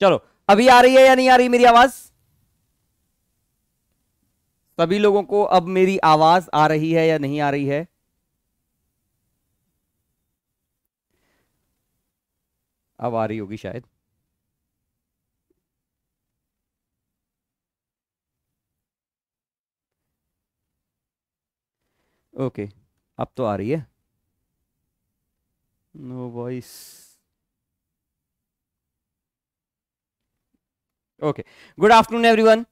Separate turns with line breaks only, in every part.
चलो अभी आ रही है या नहीं आ रही मेरी आवाज सभी लोगों को अब मेरी आवाज आ रही है या नहीं आ रही है अब आ रही होगी शायद ओके अब तो आ रही है no no voice okay good afternoon everyone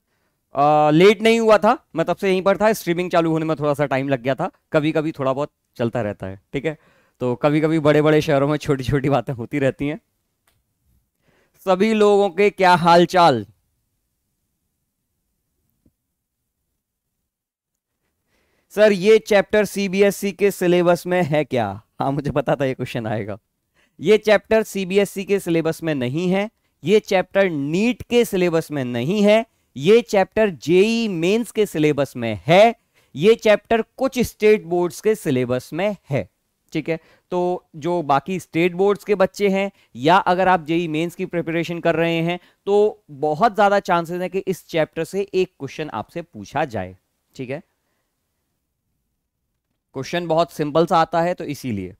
late नहीं हुआ था मैं तब से यहीं पर था स्ट्रीमिंग चालू होने में थोड़ा सा टाइम लग गया था कभी कभी थोड़ा बहुत चलता रहता है ठीक है तो कभी कभी बड़े बड़े शहरों में छोटी छोटी बातें होती रहती हैं सभी लोगों के क्या हाल चाल सर ये चैप्टर सीबीएसई के सिलेबस में है क्या हाँ मुझे पता था ये क्वेश्चन आएगा ये चैप्टर सीबीएसई के सिलेबस में नहीं है ये चैप्टर नीट के सिलेबस में नहीं है ये चैप्टर जेई मेंस के सिलेबस में है ये चैप्टर कुछ स्टेट बोर्ड्स के सिलेबस में है ठीक है तो जो बाकी स्टेट बोर्ड्स के बच्चे हैं या अगर आप जेई मेंस की प्रिपरेशन कर रहे हैं तो बहुत ज़्यादा चांसेस है कि इस चैप्टर से एक क्वेश्चन आपसे पूछा जाए ठीक है क्वेश्चन बहुत सिंपल सा आता है तो इसीलिए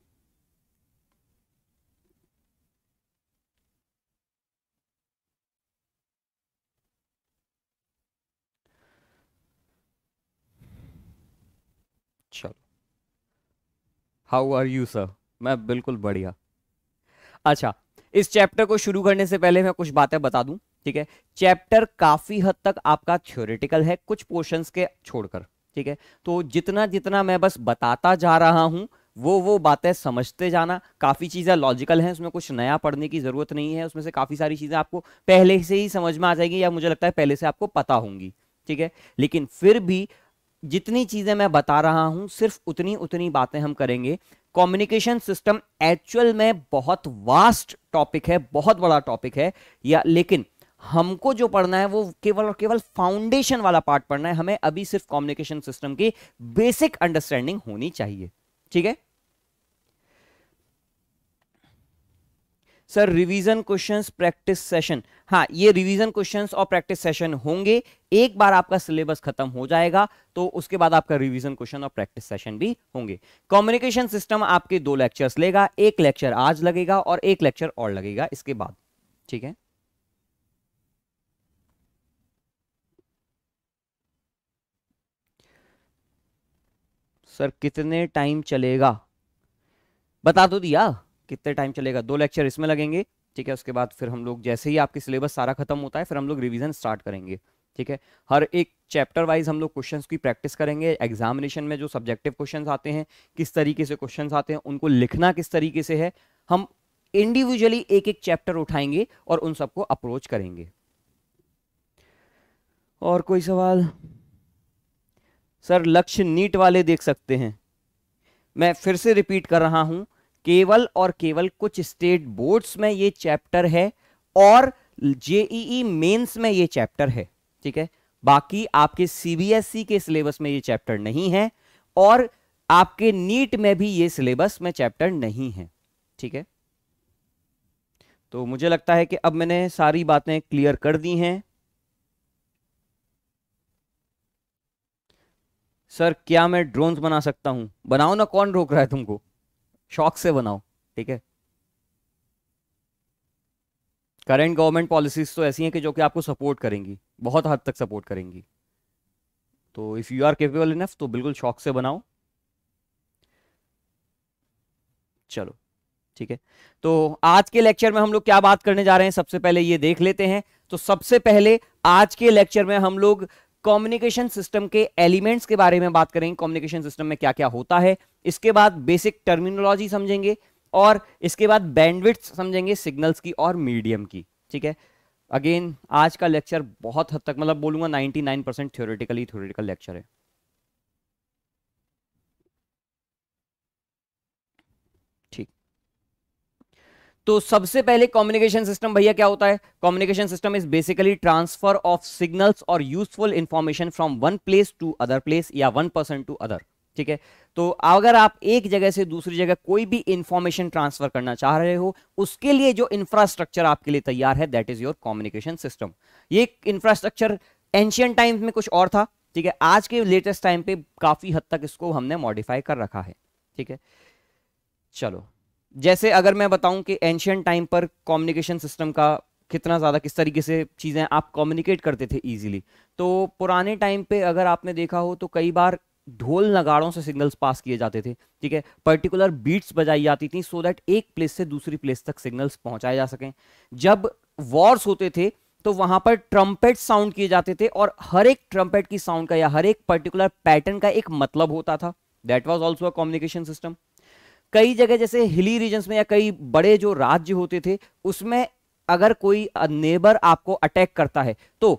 हाउ आर यू सर मैं बिल्कुल बढ़िया अच्छा इस चैप्टर को शुरू करने से पहले मैं कुछ बातें बता दूं ठीक है चैप्टर काफी हद तक आपका थ्योरेटिकल है कुछ पोर्शंस के छोड़कर ठीक है तो जितना जितना मैं बस बताता जा रहा हूं वो वो बातें समझते जाना काफ़ी चीज़ें लॉजिकल हैं उसमें कुछ नया पढ़ने की ज़रूरत नहीं है उसमें से काफ़ी सारी चीज़ें आपको पहले से ही समझ में आ जाएगी या मुझे लगता है पहले से आपको पता होंगी ठीक है लेकिन फिर भी जितनी चीज़ें मैं बता रहा हूं सिर्फ उतनी उतनी बातें हम करेंगे कम्युनिकेशन सिस्टम एक्चुअल में बहुत वास्ट टॉपिक है बहुत बड़ा टॉपिक है या लेकिन हमको जो पढ़ना है वो केवल और केवल फाउंडेशन वाला पार्ट पढ़ना है हमें अभी सिर्फ कम्युनिकेशन सिस्टम की बेसिक अंडरस्टैंडिंग होनी चाहिए ठीक है sir revision questions practice session हाँ ये रिवीजन क्वेश्चंस और प्रैक्टिस सेशन होंगे एक बार आपका सिलेबस खत्म हो जाएगा तो उसके बाद आपका रिवीजन क्वेश्चन और प्रैक्टिस सेशन भी होंगे कम्युनिकेशन सिस्टम आपके दो लेक्चर्स लेगा एक लेक्चर आज लगेगा और एक लेक्चर और लगेगा इसके बाद ठीक है सर कितने टाइम चलेगा बता दो तो दिया कितने टाइम चलेगा दो लेक्चर इसमें लगेंगे ठीक है उसके बाद फिर हम लोग जैसे ही आपके सिलेबस सारा खत्म होता है फिर हम लोग रिविजन स्टार्ट करेंगे ठीक है हर एक चैप्टर वाइज हम लोग क्वेश्चन की प्रैक्टिस करेंगे एग्जामिनेशन में जो सब्जेक्टिव क्वेश्चन आते हैं किस तरीके से क्वेश्चन आते हैं उनको लिखना किस तरीके से है हम इंडिविजुअली एक एक चैप्टर उठाएंगे और उन सबको अप्रोच करेंगे और कोई सवाल सर लक्ष्य नीट वाले देख सकते हैं मैं फिर से रिपीट कर रहा हूं केवल और केवल कुछ स्टेट बोर्ड्स में ये चैप्टर है और जेईई मेंस में ये चैप्टर है ठीक है बाकी आपके सीबीएसई के सिलेबस में ये चैप्टर नहीं है और आपके नीट में भी ये सिलेबस में चैप्टर नहीं है ठीक है तो मुझे लगता है कि अब मैंने सारी बातें क्लियर कर दी हैं सर क्या मैं ड्रोन्स बना सकता हूं बनाओ ना कौन रोक रहा है तुमको शौक से बनाओ ठीक है करंट गवर्नमेंट पॉलिसीज तो ऐसी हैं कि जो कि आपको सपोर्ट करेंगी बहुत हद तक सपोर्ट करेंगी तो if you are capable enough तो बिल्कुल शौक से बनाओ चलो ठीक है तो आज के लेक्चर में हम लोग क्या बात करने जा रहे हैं सबसे पहले ये देख लेते हैं तो सबसे पहले आज के लेक्चर में हम लोग कम्युनिकेशन सिस्टम के एलिमेंट्स के बारे में बात करेंगे कम्युनिकेशन सिस्टम में क्या क्या होता है इसके बाद बेसिक टर्मिनोलॉजी समझेंगे और इसके बाद बैंडविड्थ समझेंगे सिग्नल्स की और मीडियम की ठीक है अगेन आज का लेक्चर बहुत हद तक मतलब बोलूंगा 99 परसेंट थ्योरेटिकली थ्योरेटिकल लेक्चर है तो सबसे पहले कम्युनिकेशन सिस्टम भैया क्या होता है communication system is basically transfer of signals और useful information from one place to other place या वन पर्सन टू अदर ठीक है तो अगर आप एक जगह से दूसरी जगह कोई भी इंफॉर्मेशन ट्रांसफर करना चाह रहे हो उसके लिए जो इंफ्रास्ट्रक्चर आपके लिए तैयार है that is your communication system ये इंफ्रास्ट्रक्चर एंशियंट टाइम्स में कुछ और था ठीक है आज के लेटेस्ट टाइम पे काफी हद तक इसको हमने मॉडिफाई कर रखा है ठीक है चलो जैसे अगर मैं बताऊं कि एंशियंट टाइम पर कम्युनिकेशन सिस्टम का कितना ज़्यादा किस तरीके से चीज़ें आप कम्युनिकेट करते थे इजीली तो पुराने टाइम पे अगर आपने देखा हो तो कई बार ढोल नगाड़ों से सिग्नल्स पास किए जाते थे ठीक है पर्टिकुलर बीट्स बजाई जाती थी सो दैट एक प्लेस से दूसरी प्लेस तक सिग्नल्स पहुंचाए जा सकें जब वॉर्स होते थे तो वहां पर ट्रम्पेट साउंड किए जाते थे और हर एक ट्रम्पेट की साउंड का या हर एक पर्टिकुलर पैटर्न का एक मतलब होता था that was also a communication system कई जगह जैसे हिली रीजन में या कई बड़े जो राज्य होते थे उसमें अगर कोई नेबर आपको अटैक करता है तो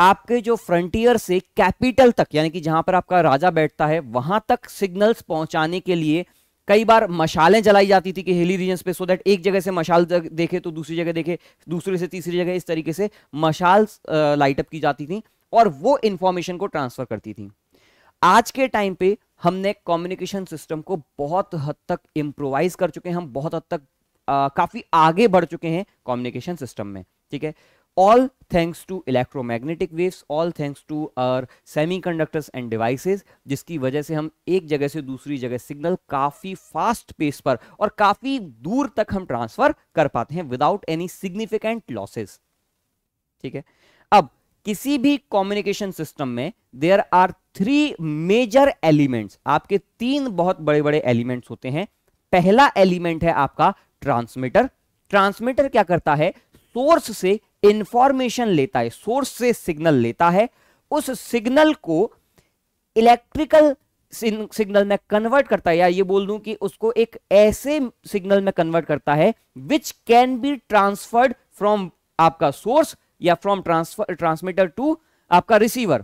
आपके जो फ्रंटियर से कैपिटल तक यानी कि जहां पर आपका राजा बैठता है वहां तक सिग्नल्स पहुंचाने के लिए कई बार मशालें जलाई जाती थी कि हिली रीजन पे सो दैट एक जगह से मशाल देखे तो दूसरी जगह देखे दूसरे से तीसरी जगह इस तरीके से मशाल लाइटअप की जाती थी और वो इंफॉर्मेशन को ट्रांसफर करती थी आज के टाइम पे हमने कम्युनिकेशन सिस्टम को बहुत हद तक इम्प्रोवाइज कर चुके हैं हम बहुत हद तक आ, काफी आगे बढ़ चुके हैं कम्युनिकेशन सिस्टम में ठीक है all thanks to electromagnetic waves all thanks to our semiconductors and devices जिसकी वजह से हम एक जगह से दूसरी जगह सिग्नल काफ़ी फास्ट पेस पर और काफ़ी दूर तक हम ट्रांसफ़र कर पाते हैं विदाउट एनी सिग्निफिकेंट लॉसेस ठीक है किसी भी कम्युनिकेशन सिस्टम में there are three major elements आपके तीन बहुत बड़े बड़े एलिमेंट्स होते हैं पहला एलिमेंट है आपका ट्रांसमीटर ट्रांसमीटर क्या करता है सोर्स से इंफॉर्मेशन लेता है सोर्स से सिग्नल लेता है उस सिग्नल को इलेक्ट्रिकल सिग्नल में कन्वर्ट करता है या ये बोल दूं कि उसको एक ऐसे सिग्नल में कन्वर्ट करता है which can be transferred from आपका सोर्स या फ्रॉम ट्रांसफर ट्रांसमीटर टू आपका रिसीवर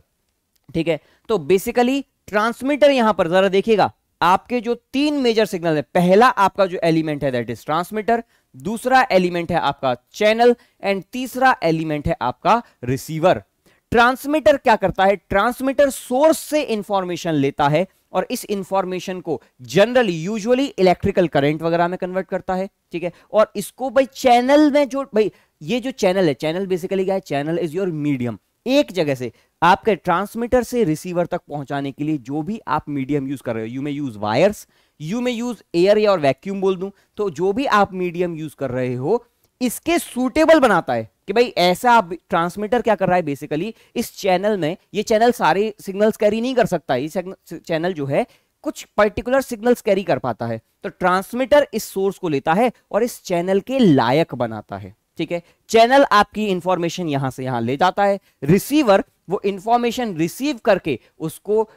ठीक है तो बेसिकली ट्रांसमीटर यहां पर जरा देखिएगा आपके जो तीन मेजर सिग्नल है पहला आपका जो एलिमेंट है दैट इज ट्रांसमीटर दूसरा एलिमेंट है आपका चैनल एंड तीसरा एलिमेंट है आपका रिसीवर ट्रांसमीटर क्या करता है ट्रांसमीटर सोर्स से इंफॉर्मेशन लेता है और इस इंफॉर्मेशन को जनरली यूजुअली इलेक्ट्रिकल करंट वगैरह में कन्वर्ट करता है ठीक है और इसको भाई चैनल में जो भाई ये जो चैनल है चैनल बेसिकली क्या है चैनल इज योर मीडियम एक जगह से आपके ट्रांसमीटर से रिसीवर तक पहुंचाने के लिए जो भी आप मीडियम यूज कर रहे हो you may use wires you may use air या और वैक्यूम बोल दूं तो जो भी आप मीडियम यूज कर रहे हो इसके सूटेबल बनाता है कि भाई ऐसा ट्रांसमीटर क्या कर रहा है बेसिकली इस चैनल में ये चैनल सारे सिग्नल्स कैरी नहीं कर सकता ये चैनल जो है कुछ पर्टिकुलर सिग्नल्स कैरी कर पाता है तो ट्रांसमीटर इस सोर्स को लेता है और इस चैनल के लायक बनाता है ठीक है चैनल आपकी इंफॉर्मेशन यहां से यहां ले जाता है रिसीवर वो इंफॉर्मेशन रिसीव करके उसको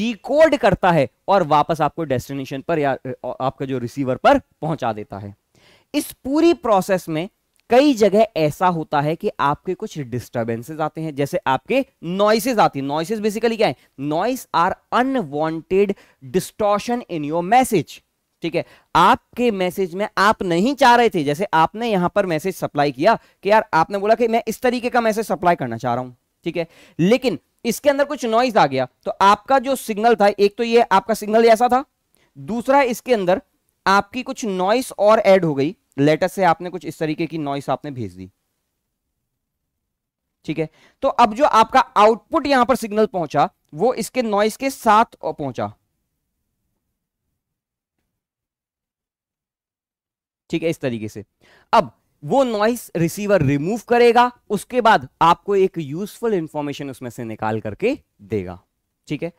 डिकोड करता है और वापस आपको डेस्टिनेशन पर या आपका जो रिसीवर पर पहुंचा देता है इस पूरी प्रोसेस में कई जगह ऐसा होता है कि आपके कुछ डिस्टर्बेंसेज आते हैं जैसे आपके नॉइसेज आती है नॉइसेज बेसिकली क्या है noise are unwanted distortion in your message ठीक है आपके मैसेज में आप नहीं चाह रहे थे जैसे आपने यहां पर मैसेज सप्लाई किया कि यार आपने बोला कि मैं इस तरीके का मैसेज सप्लाई करना चाह रहा हूं ठीक है लेकिन इसके अंदर कुछ नॉइज आ गया तो आपका जो सिग्नल था एक तो ये आपका सिग्नल ऐसा था दूसरा इसके अंदर आपकी कुछ नॉइस और एड हो गई लेटर से आपने कुछ इस तरीके की नॉइस आपने भेज दी ठीक है तो अब जो आपका आउटपुट यहां पर सिग्नल पहुंचा वो इसके नॉइस के साथ पहुंचा ठीक है इस तरीके से अब वो नॉइस रिसीवर रिमूव करेगा उसके बाद आपको एक यूजफुल इंफॉर्मेशन उसमें से निकाल करके देगा ठीक है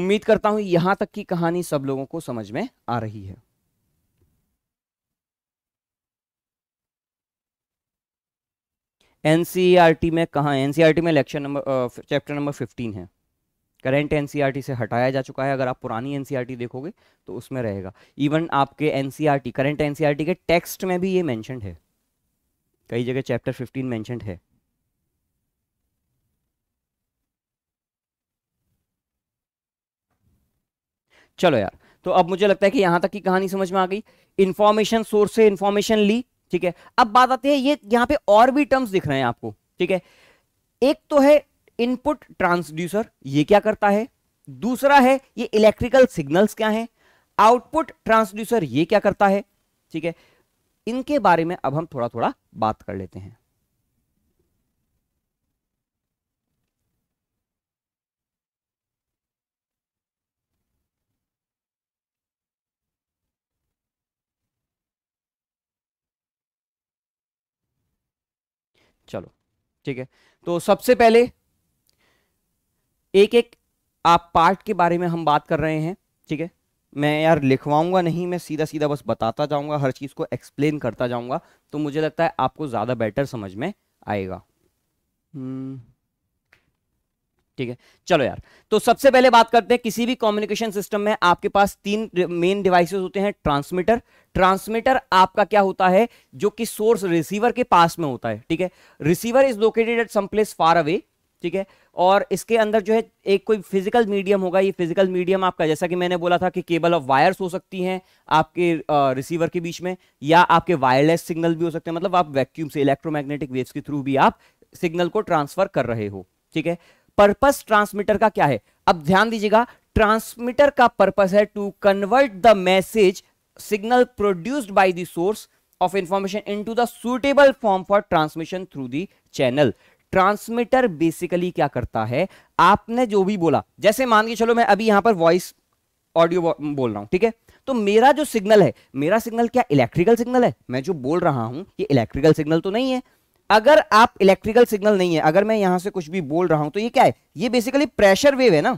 उम्मीद करता हूं यहां तक की कहानी सब लोगों को समझ में आ रही है एनसीईआरटी में कहा एनसीईआरटी में lecture number chapter number fifteen है करेंट एनसीईआरटी से हटाया जा चुका है अगर आप पुरानी एनसीईआरटी देखोगे तो उसमें रहेगा इवन आपके एनसीईआरटी करेंट एनसीईआरटी के टेक्स्ट में भी ये मैं है कई जगह चैप्टर फिफ्टीन मैंशनड है चलो यार तो अब मुझे लगता है कि यहां तक की कहानी समझ में आ गई इंफॉर्मेशन सोर्स से इंफॉर्मेशन ली ठीक है अब बात आती है ये यहां पे और भी टर्म्स दिख रहे हैं आपको ठीक है एक तो है इनपुट ट्रांसड्यूसर ये क्या करता है दूसरा है ये इलेक्ट्रिकल सिग्नल्स क्या है आउटपुट ट्रांसड्यूसर ये क्या करता है ठीक है इनके बारे में अब हम थोड़ा थोड़ा बात कर लेते हैं ठीक है तो सबसे पहले एक एक आप पार्ट के बारे में हम बात कर रहे हैं ठीक है मैं यार लिखवाऊंगा नहीं मैं सीधा सीधा बस बताता जाऊंगा हर चीज़ को एक्सप्लेन करता जाऊंगा तो मुझे लगता है आपको ज़्यादा बेटर समझ में आएगा हम्म ठीक है चलो यार तो सबसे पहले बात करते हैं किसी भी कम्युनिकेशन सिस्टम में आपके पास तीन मेन डिवाइसेस होते हैं ट्रांसमीटर ट्रांसमीटर आपका क्या होता है जो कि सोर्स रिसीवर के पास में होता है ठीक है receiver is located at some place far away ठीक है और इसके अंदर जो है एक कोई फिजिकल मीडियम होगा ये फिजिकल मीडियम आपका जैसा कि मैंने बोला था कि केबल ऑफ वायर्स हो सकती हैं आपके रिसीवर के बीच में या आपके वायरलेस सिग्नल भी हो सकते हैं मतलब आप वैक्यूम से इलेक्ट्रोमैग्नेटिक वेव्स के थ्रू भी आप सिग्नल को ट्रांसफर कर रहे हो ठीक है पर्पस ट्रांसमीटर का क्या है अब ध्यान दीजिएगा ट्रांसमीटर का पर्पस है to convert the message signal produced by the source of information into the suitable form for transmission through the channel transmitter basically क्या करता है आपने जो भी बोला जैसे मान के चलो मैं अभी यहां पर वॉइस ऑडियो बोल रहा हूं ठीक है तो मेरा जो सिग्नल है मेरा सिग्नल क्या इलेक्ट्रिकल सिग्नल है मैं जो बोल रहा हूं ये इलेक्ट्रिकल सिग्नल तो नहीं है अगर आप इलेक्ट्रिकल सिग्नल नहीं है अगर मैं यहां से कुछ भी बोल रहा हूं तो ये क्या है ये बेसिकली प्रेशर वेव है ना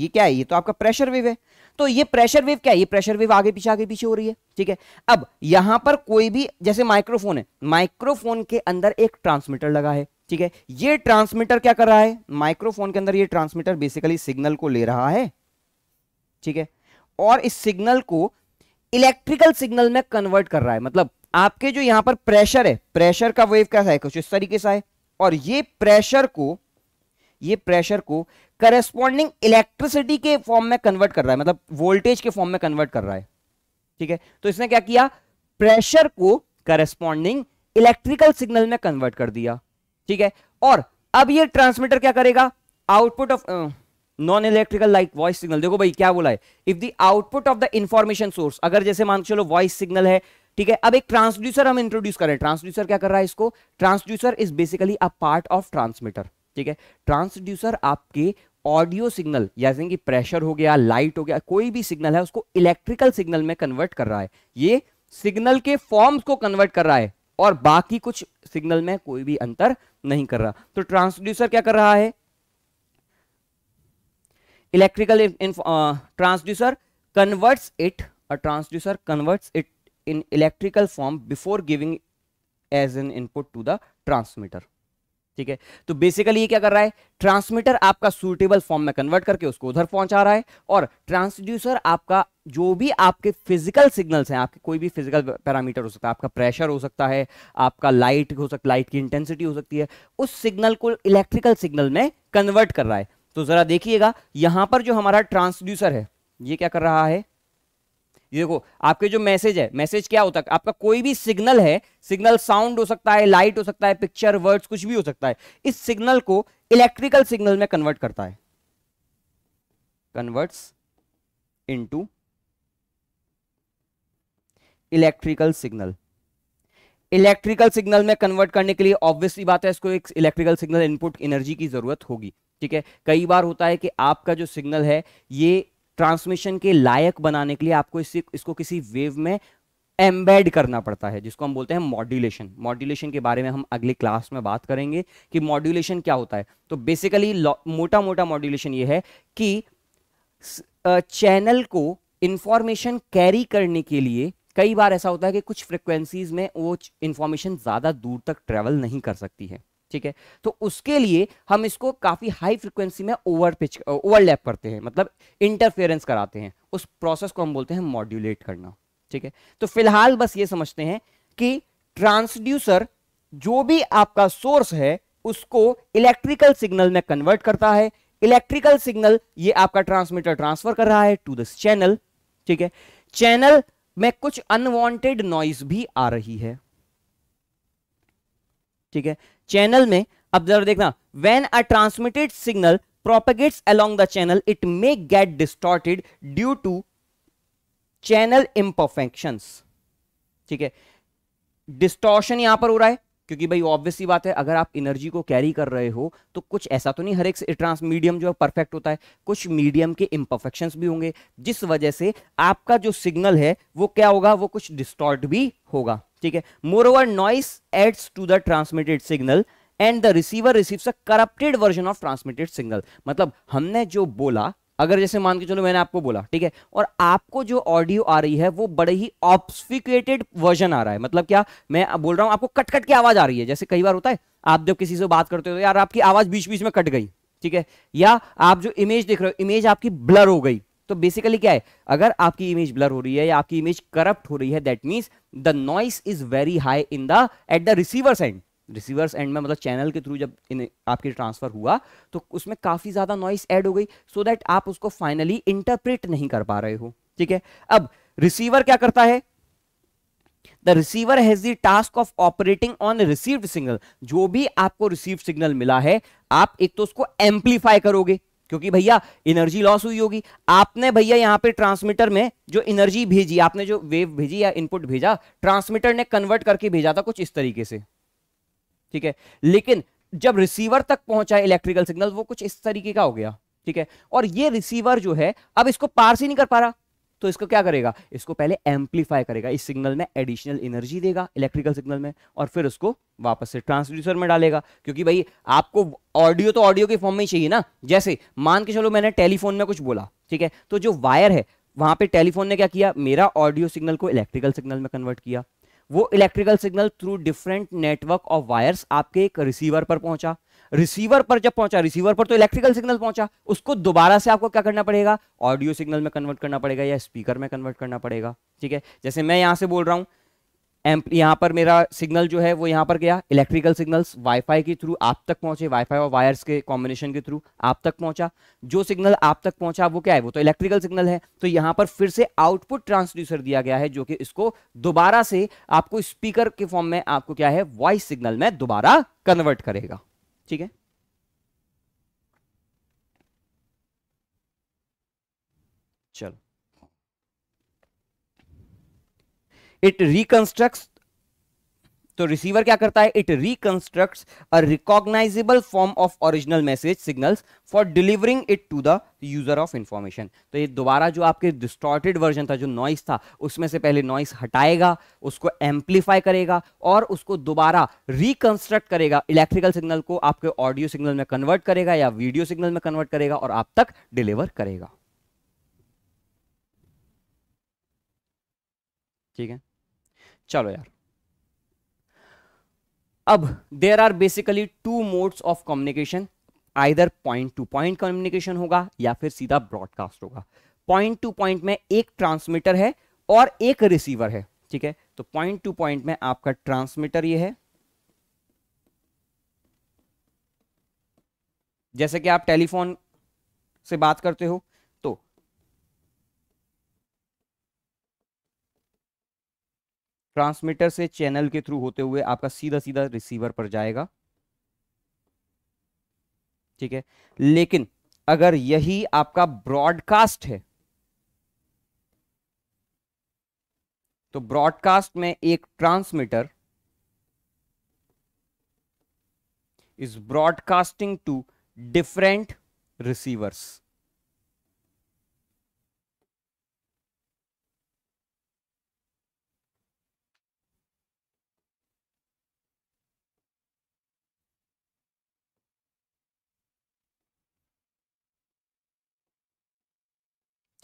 ये क्या है ये तो आपका प्रेशर वेव है तो ये प्रेशर वेव क्या है ये प्रेशर वेव आगे पीछे आगे पीछे हो रही है ठीक है अब यहां पर कोई भी जैसे माइक्रोफोन है माइक्रोफोन के अंदर एक ट्रांसमीटर लगा है ठीक है ये ट्रांसमीटर क्या कर रहा है माइक्रोफोन के अंदर ये ट्रांसमीटर बेसिकली सिग्नल को ले रहा है ठीक है और इस सिग्नल को इलेक्ट्रिकल सिग्नल में कन्वर्ट कर रहा है मतलब आपके जो यहां पर प्रेशर है प्रेशर का वेव कैसा है कुछ इस तरीके से है और ये प्रेशर को ये प्रेशर को करस्पॉन्डिंग इलेक्ट्रिसिटी के फॉर्म में कन्वर्ट कर रहा है मतलब वोल्टेज के फॉर्म में कन्वर्ट कर रहा है ठीक है तो इसने क्या किया प्रेशर को करेस्पॉन्डिंग इलेक्ट्रिकल सिग्नल में कन्वर्ट कर दिया ठीक है और अब ये ट्रांसमीटर क्या करेगा output of non electrical like voice signal देखो भाई क्या बोला है if the output of the information source अगर जैसे मान चलो वॉइस सिग्नल है ठीक है अब एक ट्रांसड्यूसर हम इंट्रोड्यूस करें ट्रांसड्यूसर क्या कर रहा है इसको transducer is basically a part of transmitter ठीक है ट्रांसड्यूसर आपके ऑडियो सिग्नल जैसे कि प्रेशर हो गया लाइट हो गया कोई भी सिग्नल है उसको इलेक्ट्रिकल सिग्नल में कन्वर्ट कर रहा है ये सिग्नल के फॉर्म्स को कन्वर्ट कर रहा है और बाकी कुछ सिग्नल में कोई भी अंतर नहीं कर रहा तो ट्रांसड्यूसर क्या कर रहा है electrical transducer converts it transducer converts it in electrical form before giving as an input to the transmitter ठीक है तो बेसिकली ये क्या कर रहा है ट्रांसमीटर आपका सूटेबल फॉर्म में कन्वर्ट करके उसको उधर पहुंचा रहा है और ट्रांसड्यूसर आपका जो भी आपके फिजिकल सिग्नल्स हैं आपके कोई भी फिजिकल पैरामीटर हो सकता है आपका प्रेशर हो सकता है आपका लाइट हो सकता है लाइट की इंटेंसिटी हो सकती है उस सिग्नल को इलेक्ट्रिकल सिग्नल में कन्वर्ट कर रहा है तो जरा देखिएगा यहां पर जो हमारा ट्रांसड्यूसर है ये क्या कर रहा है देखो आपके जो मैसेज है मैसेज क्या होता है आपका कोई भी सिग्नल है सिग्नल साउंड हो सकता है लाइट हो सकता है पिक्चर वर्ड्स कुछ भी हो सकता है इस सिग्नल को इलेक्ट्रिकल सिग्नल में कन्वर्ट करता है converts into electrical signal electrical signal में कन्वर्ट करने के लिए ऑब्वियसली बात है इसको एक इलेक्ट्रिकल सिग्नल इनपुट एनर्जी की जरूरत होगी ठीक है कई बार होता है कि आपका जो सिग्नल है ये ट्रांसमिशन के लायक बनाने के लिए आपको इसी इसको किसी वेव में एम्बेड करना पड़ता है जिसको हम बोलते हैं मॉड्यूलेशन मॉड्यूलेशन के बारे में हम अगले क्लास में बात करेंगे कि मॉड्यूलेशन क्या होता है तो बेसिकली मोटा मोटा मॉड्यूलेशन ये है कि चैनल को इंफॉर्मेशन कैरी करने के लिए कई बार ऐसा होता है कि कुछ फ्रिक्वेंसीज में वो इंफॉर्मेशन ज़्यादा दूर तक ट्रेवल नहीं कर सकती है ठीक है तो उसके लिए हम इसको काफ़ी हाई फ्रिक्वेंसी में ओवर पिच ओवरलैप करते हैं मतलब इंटरफेरेंस कराते हैं उस प्रोसेस को हम बोलते हैं मॉड्यूलेट करना ठीक है तो फिलहाल बस ये समझते हैं कि ट्रांसड्यूसर जो भी आपका सोर्स है उसको इलेक्ट्रिकल सिग्नल में कन्वर्ट करता है इलेक्ट्रिकल सिग्नल ये आपका ट्रांसमीटर ट्रांसफर कर रहा है टू दिस चैनल ठीक है चैनल में कुछ अनवांटेड नॉइज भी आ रही है ठीक है चैनल में अब जरा देखना when a transmitted signal propagates along the channel it may get distorted due to channel imperfection ठीक है डिस्टॉर्शन यहां पर हो रहा है क्योंकि भाई ऑब्वियस ही बात है अगर आप एनर्जी को कैरी कर रहे हो तो कुछ ऐसा तो नहीं हर एक ट्रांस मीडियम जो है परफेक्ट होता है कुछ मीडियम के इम्परफेक्शन भी होंगे जिस वजह से आपका जो सिग्नल है वो क्या होगा वो कुछ डिस्टॉर्ट भी होगा ठीक है moreover noise adds to the transmitted signal and the receiver receives a corrupted version of transmitted signal मतलब हमने जो बोला अगर जैसे मान के चलो मैंने आपको बोला ठीक है और आपको जो ऑडियो आ रही है वो बड़े ही ऑब्सफिकेटेड वर्जन आ रहा है मतलब क्या मैं बोल रहा हूं आपको कट कट की आवाज आ रही है जैसे कई बार होता है आप जब किसी से बात करते हो तो यार आपकी आवाज बीच बीच में कट गई ठीक है या आप जो इमेज देख रहे हो इमेज आपकी ब्लर हो गई तो बेसिकली क्या है अगर आपकी इमेज ब्लर हो रही है या आपकी इमेज करप्ट हो रही है that means the noise is very high in the at the receivers end receivers end में मतलब चैनल के थ्रू जब इन आपके ट्रांसफर हुआ तो उसमें काफी ज्यादा नॉइस ऐड हो गई सो so दैट आप उसको फाइनली इंटरप्रेट नहीं कर पा रहे हो ठीक है अब रिसीवर क्या करता है the receiver has task of operating on received signal जो भी आपको रिसीव सिग्नल मिला है आप एक तो उसको एम्पलीफाई करोगे क्योंकि भैया एनर्जी लॉस हुई होगी आपने भैया यहां पे ट्रांसमीटर में जो एनर्जी भेजी आपने जो वेव भेजी या इनपुट भेजा ट्रांसमीटर ने कन्वर्ट करके भेजा था कुछ इस तरीके से ठीक है लेकिन जब रिसीवर तक पहुंचा इलेक्ट्रिकल सिग्नल वो कुछ इस तरीके का हो गया ठीक है और ये रिसीवर जो है अब इसको पार्स ही नहीं कर पा रहा तो इसको क्या करेगा इसको पहले एम्पलीफाई करेगा इस सिग्नल में एडिशनल एनर्जी देगा इलेक्ट्रिकल सिग्नल में और फिर उसको वापस से ट्रांसड्यूसर में डालेगा क्योंकि भाई आपको ऑडियो तो ऑडियो के फॉर्म में ही चाहिए ना जैसे मान के चलो मैंने टेलीफोन में कुछ बोला ठीक है तो जो वायर है वहां पे टेलीफोन ने क्या किया मेरा ऑडियो सिग्नल को इलेक्ट्रिकल सिग्नल में कन्वर्ट किया वो electrical signal through different network of wires आपके एक रिसीवर पर पहुंचा रिसीवर पर जब पहुंचा रिसीवर पर तो इलेक्ट्रिकल सिग्नल पहुंचा उसको दोबारा से आपको क्या करना पड़ेगा ऑडियो सिग्नल में कन्वर्ट करना पड़ेगा या स्पीकर में कन्वर्ट करना पड़ेगा ठीक है जैसे मैं यहां से बोल रहा हूँ एम्प यहाँ पर मेरा सिग्नल जो है वो यहाँ पर गया इलेक्ट्रिकल सिग्नल्स वाईफाई के थ्रू आप तक पहुँचे वाईफाई और वायर्स के कॉम्बिनेशन के थ्रू आप तक पहुँचा जो सिग्नल आप तक पहुँचा वो क्या है वो तो इलेक्ट्रिकल सिग्नल है तो यहाँ पर फिर से आउटपुट ट्रांसड्यूसर दिया गया है जो कि इसको दोबारा से आपको स्पीकर के फॉर्म में आपको क्या है वॉइस सिग्नल में दोबारा कन्वर्ट करेगा ठीक है चलो इट रिकंस्ट्रक्ट तो रिसीवर क्या करता है it reconstructs a recognisable form of original message signals for delivering it to the user of information तो ये दोबारा जो आपके डिस्टॉर्टेड वर्जन था जो नॉइस था उसमें से पहले नॉइस हटाएगा उसको एम्पलीफाई करेगा और उसको दोबारा रिकंस्ट्रक्ट करेगा इलेक्ट्रिकल सिग्नल को आपके ऑडियो सिग्नल में कन्वर्ट करेगा या वीडियो सिग्नल में कन्वर्ट करेगा और आप तक डिलीवर करेगा ठीक है चलो यार अब there are basically two modes of communication either point to point communication होगा या फिर सीधा ब्रॉडकास्ट होगा पॉइंट टू पॉइंट में एक ट्रांसमीटर है और एक रिसीवर है ठीक है तो पॉइंट टू पॉइंट में आपका ट्रांसमीटर ये है जैसे कि आप टेलीफोन से बात करते हो ट्रांसमीटर से चैनल के थ्रू होते हुए आपका सीधा सीधा रिसीवर पर जाएगा ठीक है लेकिन अगर यही आपका ब्रॉडकास्ट है तो ब्रॉडकास्ट में एक transmitter is broadcasting to different receivers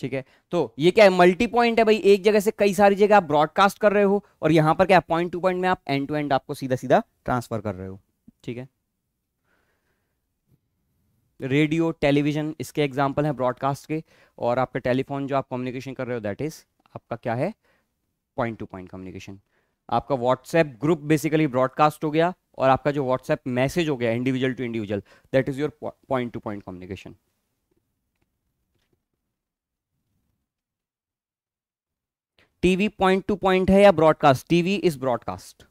ठीक है तो ये क्या है मल्टी पॉइंट है भाई एक जगह से कई सारी जगह आप ब्रॉडकास्ट कर रहे हो और यहां पर क्या पॉइंट टू पॉइंट में आप एंड टू एंड आपको सीधा सीधा ट्रांसफर कर रहे हो ठीक है रेडियो टेलीविजन इसके एग्जाम्पल है ब्रॉडकास्ट के और आपका टेलीफोन जो आप कम्युनिकेशन कर रहे हो दैट इज़ आपका क्या है पॉइंट टू पॉइंट कम्युनिकेशन आपका व्हाट्सएप ग्रुप बेसिकली ब्रॉडकास्ट हो गया और आपका जो व्हाट्सएप मैसेज हो गया individual to individual that is your point to point communication TV point to point है या broadcast TV is broadcast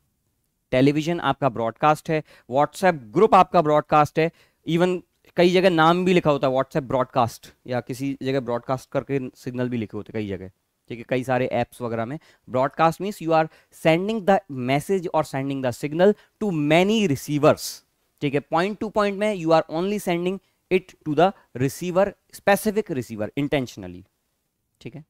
television आपका ब्रॉडकास्ट है व्हाट्सएप ग्रुप आपका ब्रॉडकास्ट है इवन कई जगह नाम भी लिखा होता है व्हाट्सएप ब्रॉडकास्ट या किसी जगह ब्रॉडकास्ट करके सिग्नल भी लिखे होते कई जगह ठीक है कई सारे एप्स वगैरह में broadcast means you are sending the message और sending the signal to many receivers ठीक है पॉइंट टू पॉइंट में you are only sending it to the receiver specific receiver intentionally ठीक है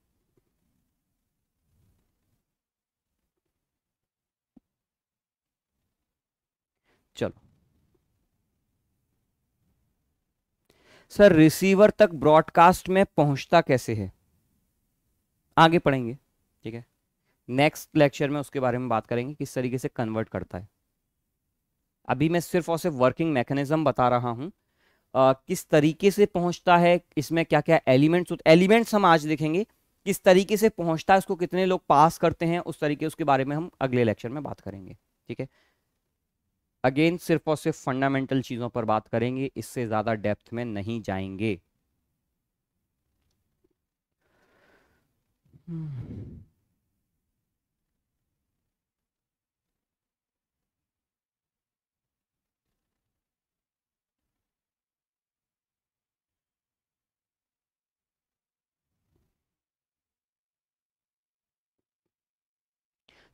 चलो सर रिसीवर तक ब्रॉडकास्ट में पहुंचता कैसे है आगे पढ़ेंगे ठीक है नेक्स्ट लेक्चर में उसके बारे में बात करेंगे किस तरीके से कन्वर्ट करता है अभी मैं सिर्फ और सिर्फ वर्किंग मैकेनिज्म बता रहा हूं आ, किस तरीके से पहुंचता है इसमें क्या क्या एलिमेंट्स एलिमेंट्स हम आज देखेंगे किस तरीके से पहुंचता है उसको कितने लोग पास करते हैं उस तरीके उसके बारे में हम अगले लेक्चर में बात करेंगे ठीक है अगेन सिर्फ और सिर्फ फंडामेंटल चीज़ों पर बात करेंगे इससे ज़्यादा डेप्थ में नहीं जाएंगे hmm.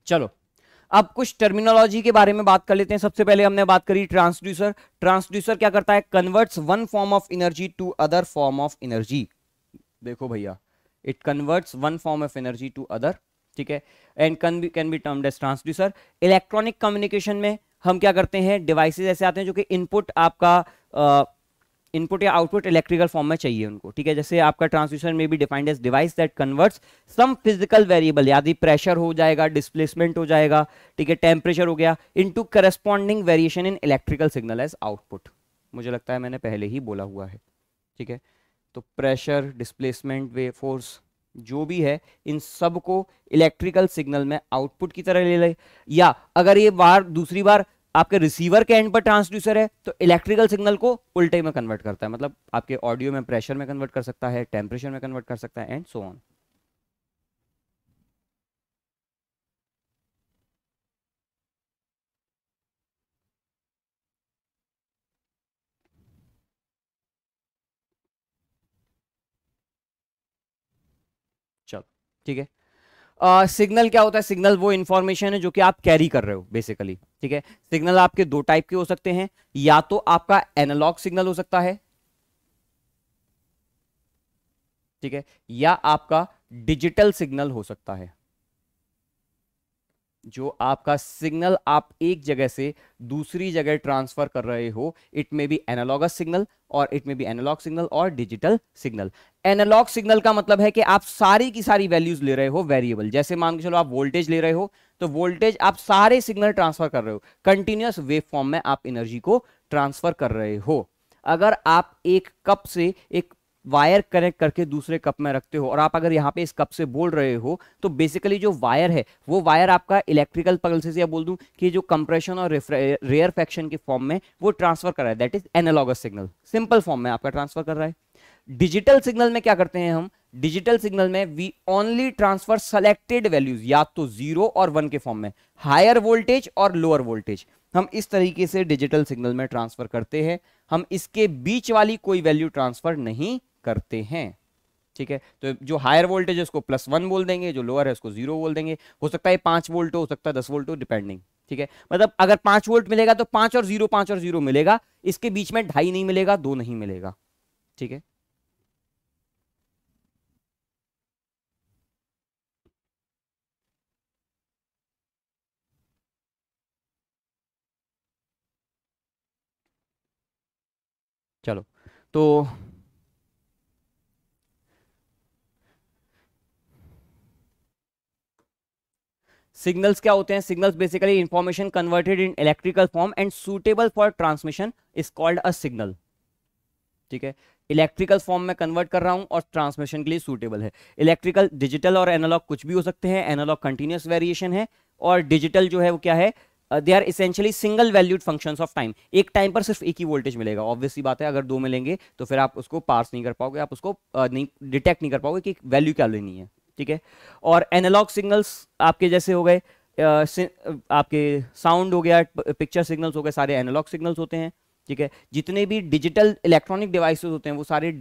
चलो अब कुछ टर्मिनोलॉजी के बारे में बात कर लेते हैं सबसे पहले हमने बात करी ट्रांसड्यूसर ट्रांसड्यूसर क्या करता है converts one form of energy to other form of energy देखो भैया it converts one form of energy to other ठीक है and can be can be termed as transducer electronic communication में हम क्या करते हैं डिवाइसेस ऐसे आते हैं जो कि इनपुट आपका इनपुट या आउटपुट इलेक्ट्रिकल फॉर्म में चाहिए उनको ठीक है जैसे आपका ट्रांसमिशन में भी defined as device that converts some physical variable यदि प्रेशर हो जाएगा डिस्प्लेसमेंट हो जाएगा ठीक है टेम्परेचर हो गया into corresponding variation in electrical signal as output मुझे लगता है मैंने पहले ही बोला हुआ है ठीक है तो प्रेशर डिस्प्लेसमेंट वे फोर्स जो भी है इन सब को इलेक्ट्रिकल सिग्नल में आउटपुट की तरह ले ले या अगर ये बार दूसरी बार आपके रिसीवर के एंड पर ट्रांसड्यूसर है तो इलेक्ट्रिकल सिग्नल को उल्टे में कन्वर्ट करता है मतलब आपके ऑडियो में प्रेशर में कन्वर्ट कर सकता है टेम्परेचर में कन्वर्ट कर सकता है एंड सो ऑन चलो ठीक है सिग्नल uh, क्या होता है सिग्नल वो इन्फॉर्मेशन है जो कि आप कैरी कर रहे हो बेसिकली ठीक है सिग्नल आपके दो टाइप के हो सकते हैं या तो आपका एनालॉग सिग्नल हो सकता है ठीक है या आपका डिजिटल सिग्नल हो सकता है जो आपका सिग्नल आप एक जगह से दूसरी जगह ट्रांसफर कर रहे हो it may be analogous signal और it may be analogue signal और डिजिटल सिग्नल एनालॉग सिग्नल का मतलब है कि आप सारी की सारी वैल्यूज ले रहे हो वेरिएबल जैसे मान के चलो आप वोल्टेज ले रहे हो तो वोल्टेज आप सारे सिग्नल ट्रांसफर कर रहे हो कंटिन्यूस वेव फॉर्म में आप एनर्जी को ट्रांसफर कर रहे हो अगर आप एक कप से एक वायर कनेक्ट करके दूसरे कप में रखते हो और आप अगर यहाँ पे इस कप से बोल रहे हो तो बेसिकली जो वायर है वो वायर आपका इलेक्ट्रिकल से या बोल दूं कि जो कंप्रेशन और रेयर फैक्शन के फॉर्म में वो ट्रांसफर कर रहा है that is analogous signal simple form में आपका ट्रांसफर कर रहा है डिजिटल सिग्नल में क्या करते हैं हम डिजिटल सिग्नल में we only transfer selected values या तो जीरो और वन के फॉर्म में हायर वोल्टेज और लोअर वोल्टेज हम इस तरीके से डिजिटल सिग्नल में ट्रांसफर करते हैं हम इसके बीच वाली कोई वैल्यू ट्रांसफर नहीं करते हैं ठीक है तो जो हायर वोल्टेज है उसको प्लस वन बोल देंगे जो लोअर है उसको जीरो बोल देंगे हो सकता है पांच वोल्ट हो सकता है दस वोल्ट हो डिपेंडिंग ठीक है मतलब अगर पांच वोल्ट मिलेगा तो पांच और जीरो पांच और जीरो मिलेगा इसके बीच में ढाई नहीं मिलेगा दो नहीं मिलेगा ठीक है चलो तो सिग्नल्स क्या होते हैं signals basically information converted in electrical form and suitable for transmission is called a signal ठीक है इलेक्ट्रिकल फॉर्म में कन्वर्ट कर रहा हूं और ट्रांसमिशन के लिए सूटेबल है इलेक्ट्रिकल डिजिटल और एनालॉग कुछ भी हो सकते हैं एनालॉग कंटिन्यूस वेरिएशन है और डिजिटल जो है वो क्या है they are essentially single valued function of time एक टाइम पर सिर्फ एक ही वोल्टेज मिलेगा ऑब्वियसली बात है अगर दो मिलेंगे तो फिर आप उसको पास नहीं कर पाओगे आप उसको uh, नहीं डिटेक्ट नहीं कर पाओगे कि वैल्यू क्या लेनी है ठीक है और एनालॉग सिग्नल्स आपके जैसे हो गए uh, uh आपके साउंड हो गया पिक्चर सिग्नल्स हो गए सारे एनालॉग सिग्नल्स होते हैं ठीक है जितने भी डिजिटल इलेक्ट्रॉनिक डिवाइसेस होते हैं वो सारे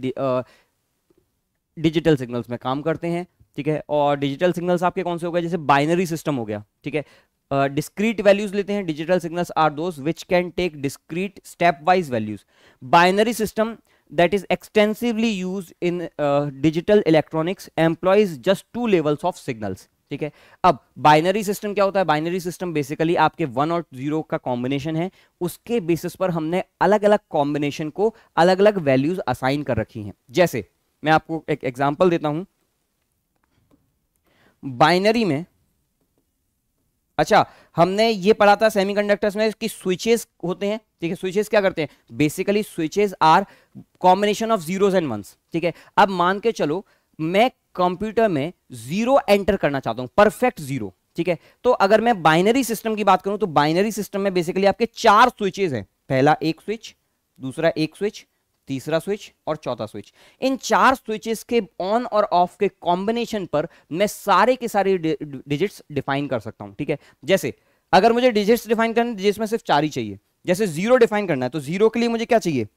डिजिटल सिग्नल्स uh, में काम करते हैं ठीक है और डिजिटल सिग्नल्स आपके कौन से हो गए जैसे बाइनरी सिस्टम हो गया ठीक है डिस्क्रीट वैल्यूज लेते हैं digital signals are those which can take discrete stepwise values binary system that is extensively use in digital electronics employs just two levels of signals ठीक है अब बाइनरी सिस्टम क्या होता है बाइनरी सिस्टम बेसिकली आपके one और zero का combination है उसके बेसिस पर हमने अलग अलग कॉम्बिनेशन को अलग अलग वैल्यूज असाइन कर रखी हैं जैसे मैं आपको एक एग्जांपल देता हूं बाइनरी में अच्छा हमने ये पढ़ा था सेमीकंडक्टर्स में कि स्विचेस होते हैं ठीक है स्विचेस क्या करते हैं basically switches are combination of zeros and ones ठीक है अब मान के चलो मैं कंप्यूटर में जीरो एंटर करना चाहता हूं परफेक्ट जीरो ठीक है तो अगर मैं बाइनरी सिस्टम की बात करूं तो बाइनरी सिस्टम में बेसिकली आपके चार स्विचेज हैं पहला एक स्विच दूसरा एक स्विच तीसरा स्विच और चौथा स्विच इन चार स्विचेस के ऑन और ऑफ के कॉम्बिनेशन पर मैं सारे के सारे डिजिट्स डिफाइन कर सकता हूं ठीक है जैसे अगर मुझे डिजिट्स डिफाइन करने डिजिट्स में सिर्फ चार ही चाहिए जैसे जीरो डिफाइन करना है तो जीरो के लिए मुझे क्या चाहिए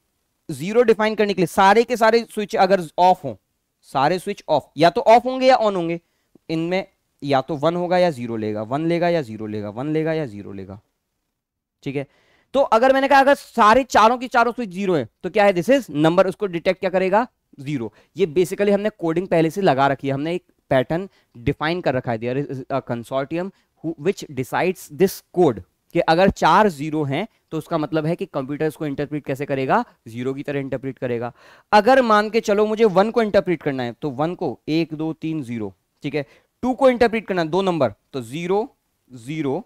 जीरो डिफाइन करने के लिए सारे के सारे स्विच अगर ऑफ हो सारे स्विच ऑफ या तो ऑफ होंगे या ऑन होंगे इनमें या तो वन होगा या जीरो लेगा वन लेगा या जीरो लेगा वन लेगा या जीरो लेगा ठीक है तो अगर मैंने कहा अगर सारे चारों की चारों स्विच जीरो है तो क्या है दिस इज नंबर उसको डिटेक्ट क्या करेगा जीरो ये बेसिकली हमने कोडिंग पहले से लगा रखी है हमने एक पैटर्न डिफाइन कर रखा है there is a consortium which decides this code कि अगर चार जीरो हैं तो उसका मतलब है कि कंप्यूटर इसको इंटरप्रेट कैसे करेगा जीरो की तरह इंटरप्रेट करेगा अगर मान के चलो मुझे वन को इंटरप्रेट करना है तो वन को एक दो तीन जीरो ठीक है टू को इंटरप्रेट करना है दो नंबर तो जीरो जीरो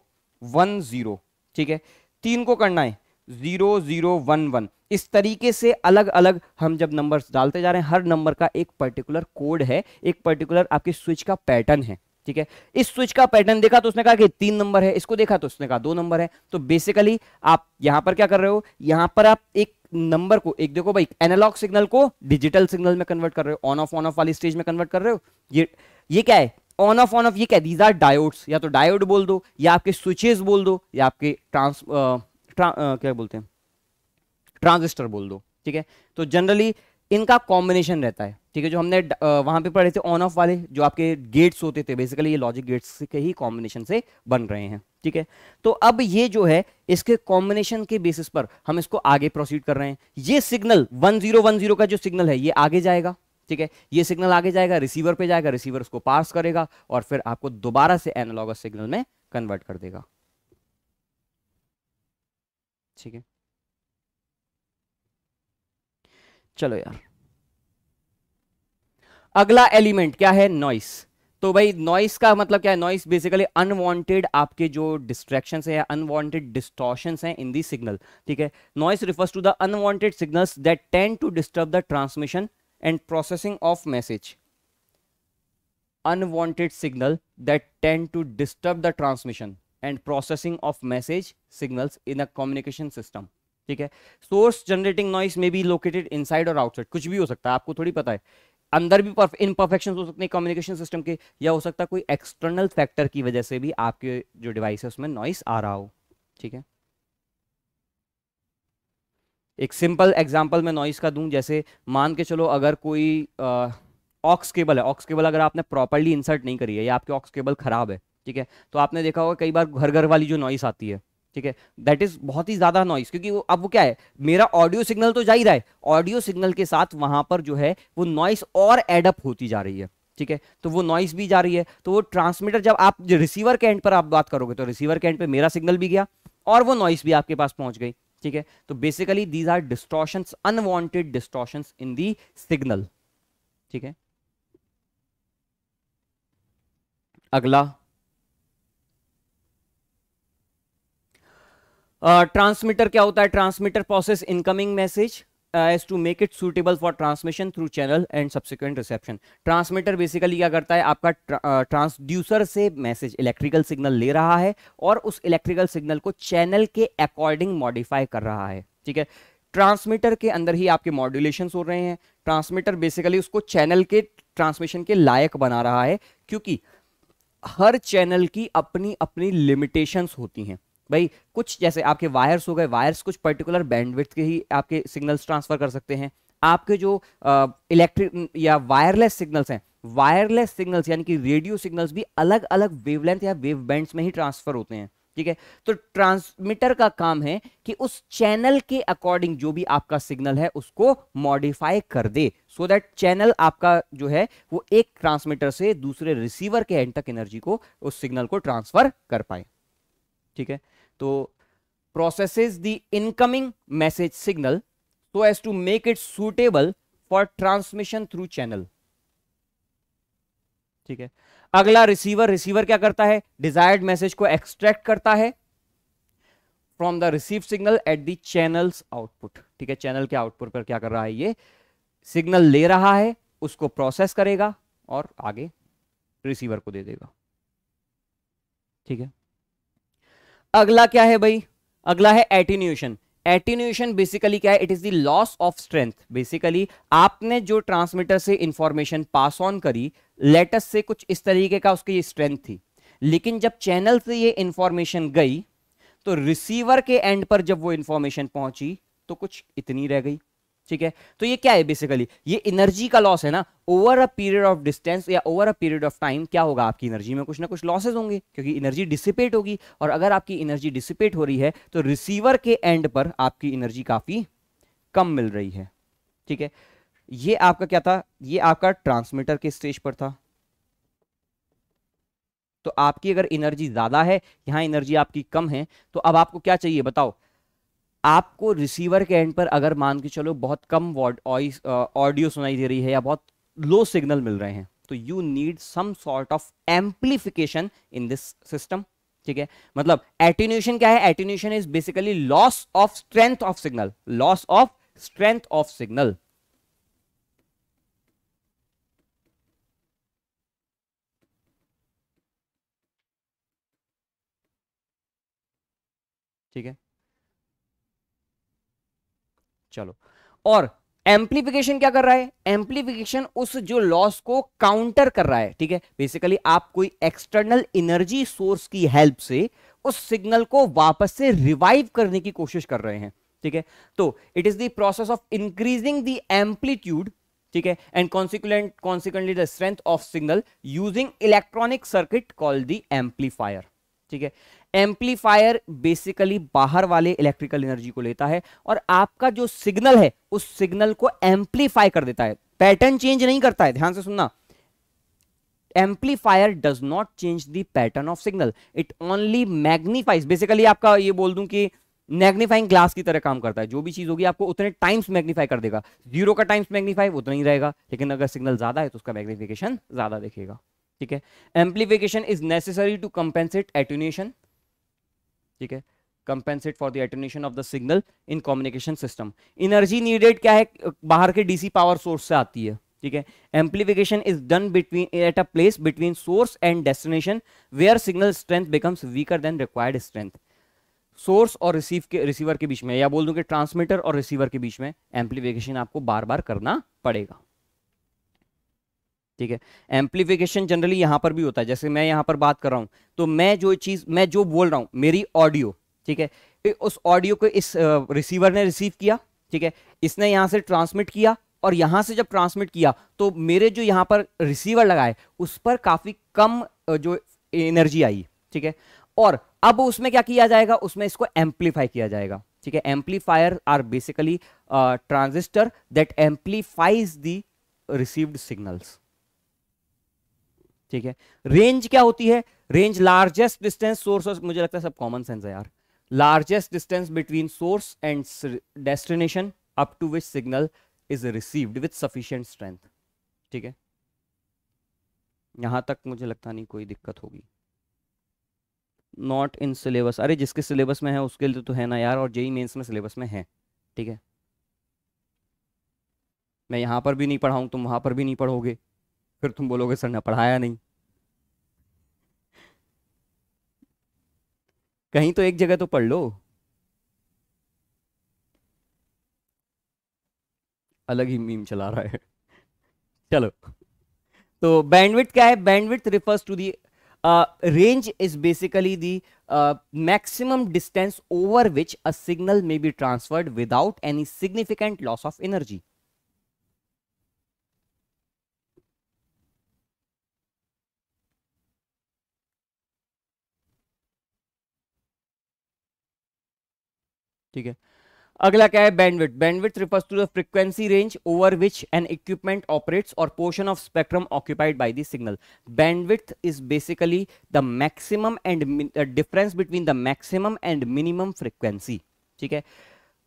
वन जीरो ठीक है तीन को करना है जीरो जीरो वन वन इस तरीके से अलग अलग हम जब नंबर्स डालते जा रहे हैं हर नंबर का एक पर्टिकुलर कोड है एक पर्टिकुलर आपके स्विच का पैटर्न है ठीक है इस स्विच का पैटर्न देखा तो उसने कहा कि तीन नंबर है इसको देखा तो उसने कहा दो नंबर है तो बेसिकली आप यहां पर क्या कर रहे हो यहां पर आप एक नंबर को एक देखो भाई एनालॉग सिग्नल को डिजिटल सिग्नल में कन्वर्ट कर रहे हो ऑन ऑफ ऑन ऑफ वाली स्टेज में कन्वर्ट कर रहे हो ये ये क्या है ऑन ऑफ ऑन ऑफ ये क्या दीज आर डायोड्स या तो डायोड बोल दो या आपके स्विचेस बोल दो या आपके ट्रांस ट्रा, क्या बोलते हैं ट्रांजिस्टर बोल दो ठीक है तो जनरली इनका कॉम्बिनेशन रहता है ठीक है जो हमने वहां पे पढ़े थे ऑन ऑफ वाले जो आपके गेट्स होते थे बेसिकली ये लॉजिक गेट्स के ही कॉम्बिनेशन से बन रहे हैं ठीक है तो अब ये जो है इसके कॉम्बिनेशन के बेसिस पर हम इसको आगे प्रोसीड कर रहे हैं ये सिग्नल 1010 का जो सिग्नल है ये आगे जाएगा ठीक है ये सिग्नल आगे जाएगा रिसीवर पे जाएगा रिसीवर उसको पास करेगा और फिर आपको दोबारा से एनालॉग सिग्नल में कन्वर्ट कर देगा ठीक है चलो यार अगला एलिमेंट क्या है नॉइस तो भाई नॉइस का मतलब क्या है नॉइस बेसिकली अनवांटेड आपके जो डिस्ट्रैक्शंस है या अनवांटेड डिस्टॉर्शंस हैं इन दी सिग्नल ठीक है noise refers to the unwanted signals that tend to disturb the transmission and processing of message unwanted signal that tend to disturb the transmission and processing of message signal in a communication system ठीक है source generating noise may be located inside और outside कुछ भी हो सकता है आपको थोड़ी पता है अंदर भी इम्परफेक्शन हो सकते हैं कम्युनिकेशन सिस्टम के या हो सकता है कोई एक्सटर्नल फैक्टर की वजह से भी आपके जो डिवाइस है उसमें नॉइस आ रहा हो ठीक है एक सिंपल एग्जाम्पल मैं नॉइस का दूं जैसे मान के चलो अगर कोई ऑक्स केबल है ऑक्स केबल अगर आपने प्रॉपरली इंसर्ट नहीं करी है या आपके ऑक्स केबल खराब है ठीक है तो आपने देखा होगा कई बार घर घर वाली जो नॉइस आती है ठीक है दैट इज बहुत ही ज्यादा नॉइस क्योंकि वो अब वो क्या है मेरा ऑडियो सिग्नल तो जा ही रहा है ऑडियो सिग्नल के साथ वहां पर जो है वो नॉइस और एडअप होती जा रही है ठीक है तो वो नॉइस भी जा रही है तो वो ट्रांसमीटर जब आप रिसीवर के एंड पर आप बात करोगे तो रिसीवर के एंड पर मेरा सिग्नल भी गया और वो नॉइस भी आपके पास पहुंच गई ठीक है तो basically these are distortion unwanted distortion in the signal ठीक है अगला ट्रांसमीटर uh, क्या होता है transmitter process incoming message as to make it suitable for transmission through channel and subsequent reception transmitter basically क्या करता है आपका ट्रांसड्यूसर uh, से मैसेज इलेक्ट्रिकल सिग्नल ले रहा है और उस इलेक्ट्रिकल सिग्नल को चैनल के अकॉर्डिंग मॉडिफाई कर रहा है ठीक है ट्रांसमीटर के अंदर ही आपके मॉड्यूलेशन हो रहे हैं ट्रांसमीटर बेसिकली उसको चैनल के ट्रांसमिशन के लायक बना रहा है क्योंकि हर चैनल की अपनी अपनी लिमिटेशंस होती हैं भाई कुछ जैसे आपके वायर्स हो गए वायर्स कुछ पर्टिकुलर बैंडविड्थ के ही आपके सिग्नल्स ट्रांसफर कर सकते हैं आपके जो इलेक्ट्रिक या वायरलेस सिग्नल्स हैं वायरलेस सिग्नल्स यानी कि रेडियो सिग्नल्स भी अलग अलग वेवलेंथ या वेव बैंड्स में ही ट्रांसफर होते हैं ठीक है तो ट्रांसमीटर का काम है कि उस चैनल के अकॉर्डिंग जो भी आपका सिग्नल है उसको मॉडिफाई कर दे सो दैट चैनल आपका जो है वो एक ट्रांसमीटर से दूसरे रिसीवर के एंड तक एनर्जी को उस सिग्नल को ट्रांसफर कर पाए ठीक है तो process the incoming message signal so as to make it suitable for transmission through channel ठीक है अगला रिसीवर रिसीवर क्या करता है डिजायर्ड मैसेज को एक्सट्रैक्ट करता है from the receive signal at the channel output ठीक है चैनल के आउटपुट पर क्या कर रहा है ये सिग्नल ले रहा है उसको प्रोसेस करेगा और आगे रिसीवर को दे देगा ठीक है अगला क्या है भाई अगला है एटीन्यूशन एटीन्यूशन बेसिकली क्या है it is the loss of strength basically आपने जो ट्रांसमीटर से इंफॉर्मेशन पास ऑन करी लेटस से कुछ इस तरीके का उसकी स्ट्रेंथ थी लेकिन जब चैनल से ये इंफॉर्मेशन गई तो रिसीवर के एंड पर जब वो इंफॉर्मेशन पहुंची तो कुछ इतनी रह गई ठीक है तो ये क्या है बेसिकली ये एनर्जी का लॉस है ना over a period of distance या over a period of time क्या होगा आपकी एनर्जी में कुछ ना कुछ लॉसेज होंगे क्योंकि एनर्जी डिसिपेट होगी और अगर आपकी एनर्जी डिसिपेट हो रही है तो रिसीवर के एंड पर आपकी एनर्जी काफी कम मिल रही है ठीक है ये आपका क्या था ये आपका ट्रांसमीटर के स्टेज पर था तो आपकी अगर एनर्जी ज्यादा है यहां एनर्जी आपकी कम है तो अब आपको क्या चाहिए बताओ आपको रिसीवर के एंड पर अगर मान के चलो बहुत कम ऑडियो सुनाई दे रही है या बहुत लो सिग्नल मिल रहे हैं तो you need some sort of amplification in this system ठीक है मतलब एटीन्यूशन क्या है attenuation is basically loss of strength of signal loss of strength of signal ठीक है चलो और एम्प्लीफिकेशन क्या कर रहा है एम्प्लीफिकेशन उस जो लॉस को काउंटर कर रहा है ठीक है बेसिकली आप कोई एक्सटर्नल एनर्जी सोर्स की हेल्प से उस सिग्नल को वापस से रिवाइव करने की कोशिश कर रहे हैं ठीक है तो it is the process of increasing the amplitude ठीक है and consequent consequently the strength of signal using electronic circuit call the amplifier ठीक है एम्पलीफायर बेसिकली बाहर वाले इलेक्ट्रिकल एनर्जी को लेता है और आपका जो सिग्नल है उस सिग्नल को एम्पलीफाई कर देता है पैटर्न चेंज नहीं करता है ध्यान से सुनना amplifier does not change the pattern of signal it only magnifies basically आपका ये बोल दूं कि मैग्नीफाइंग ग्लास की तरह काम करता है जो भी चीज होगी आपको उतने टाइम्स मैग्नीफाई कर देगा जीरो का टाइम्स मैग्नीफाई उतना ही रहेगा लेकिन अगर सिग्नल ज्यादा है तो उसका मैग्नीफिकेशन ज्यादा देखेगा ठीक है amplification is necessary to compensate attenuation ठीक है compensate for the attenuation of the signal in communication system energy needed क्या है बाहर के डीसी पावर सोर्स से आती है ठीक है amplification is done between at a place between source and destination where signal strength becomes weaker than required strength source और रिसीव के रिसीवर के बीच में या बोल दूं कि ट्रांसमीटर और रिसीवर के बीच में एम्प्लीफिकेशन आपको बार बार करना पड़ेगा ठीक है एम्पलीफिकेशन जनरली यहां पर भी होता है जैसे मैं यहां पर बात कर रहा हूं तो मैं जो चीज़ मैं जो बोल रहा हूं मेरी ऑडियो ठीक है उस ऑडियो को इस रिसीवर ने रिसीव किया ठीक है इसने यहां से ट्रांसमिट किया और यहां से जब ट्रांसमिट किया तो मेरे जो यहां पर रिसीवर लगाए उस पर काफ़ी कम जो एनर्जी आई ठीक है और अब उसमें क्या किया जाएगा उसमें इसको एम्पलीफाई किया जाएगा ठीक है amplifier are basically transistor that amplifies the received signals ठीक है रेंज क्या होती है रेंज लार्जेस्ट डिस्टेंस सोर्स और मुझे लगता है सब कॉमन सेंस है यार largest distance between source and destination up to which signal is received with sufficient strength ठीक है यहां तक मुझे लगता नहीं कोई दिक्कत होगी नॉट इन सिलेबस अरे जिसके सिलेबस में है उसके लिए तो है ना यार और जेई मेन्स में सिलेबस में है ठीक है मैं यहां पर भी नहीं पढ़ाऊं तुम वहां पर भी नहीं पढ़ोगे फिर तुम बोलोगे सर ने पढ़ाया नहीं कहीं तो एक जगह तो पढ़ लो अलग ही मीम चला रहा है चलो तो बैंडविथ क्या है bandwidth refers to the range is basically the maximum distance over which a signal may be transferred without any significant loss of energy ठीक है अगला क्या है bandwidth bandwidth refers to the frequency range over which an equipment operates और portion of spectrum occupied by the signal bandwidth is basically the maximum and difference between the maximum and minimum frequency ठीक है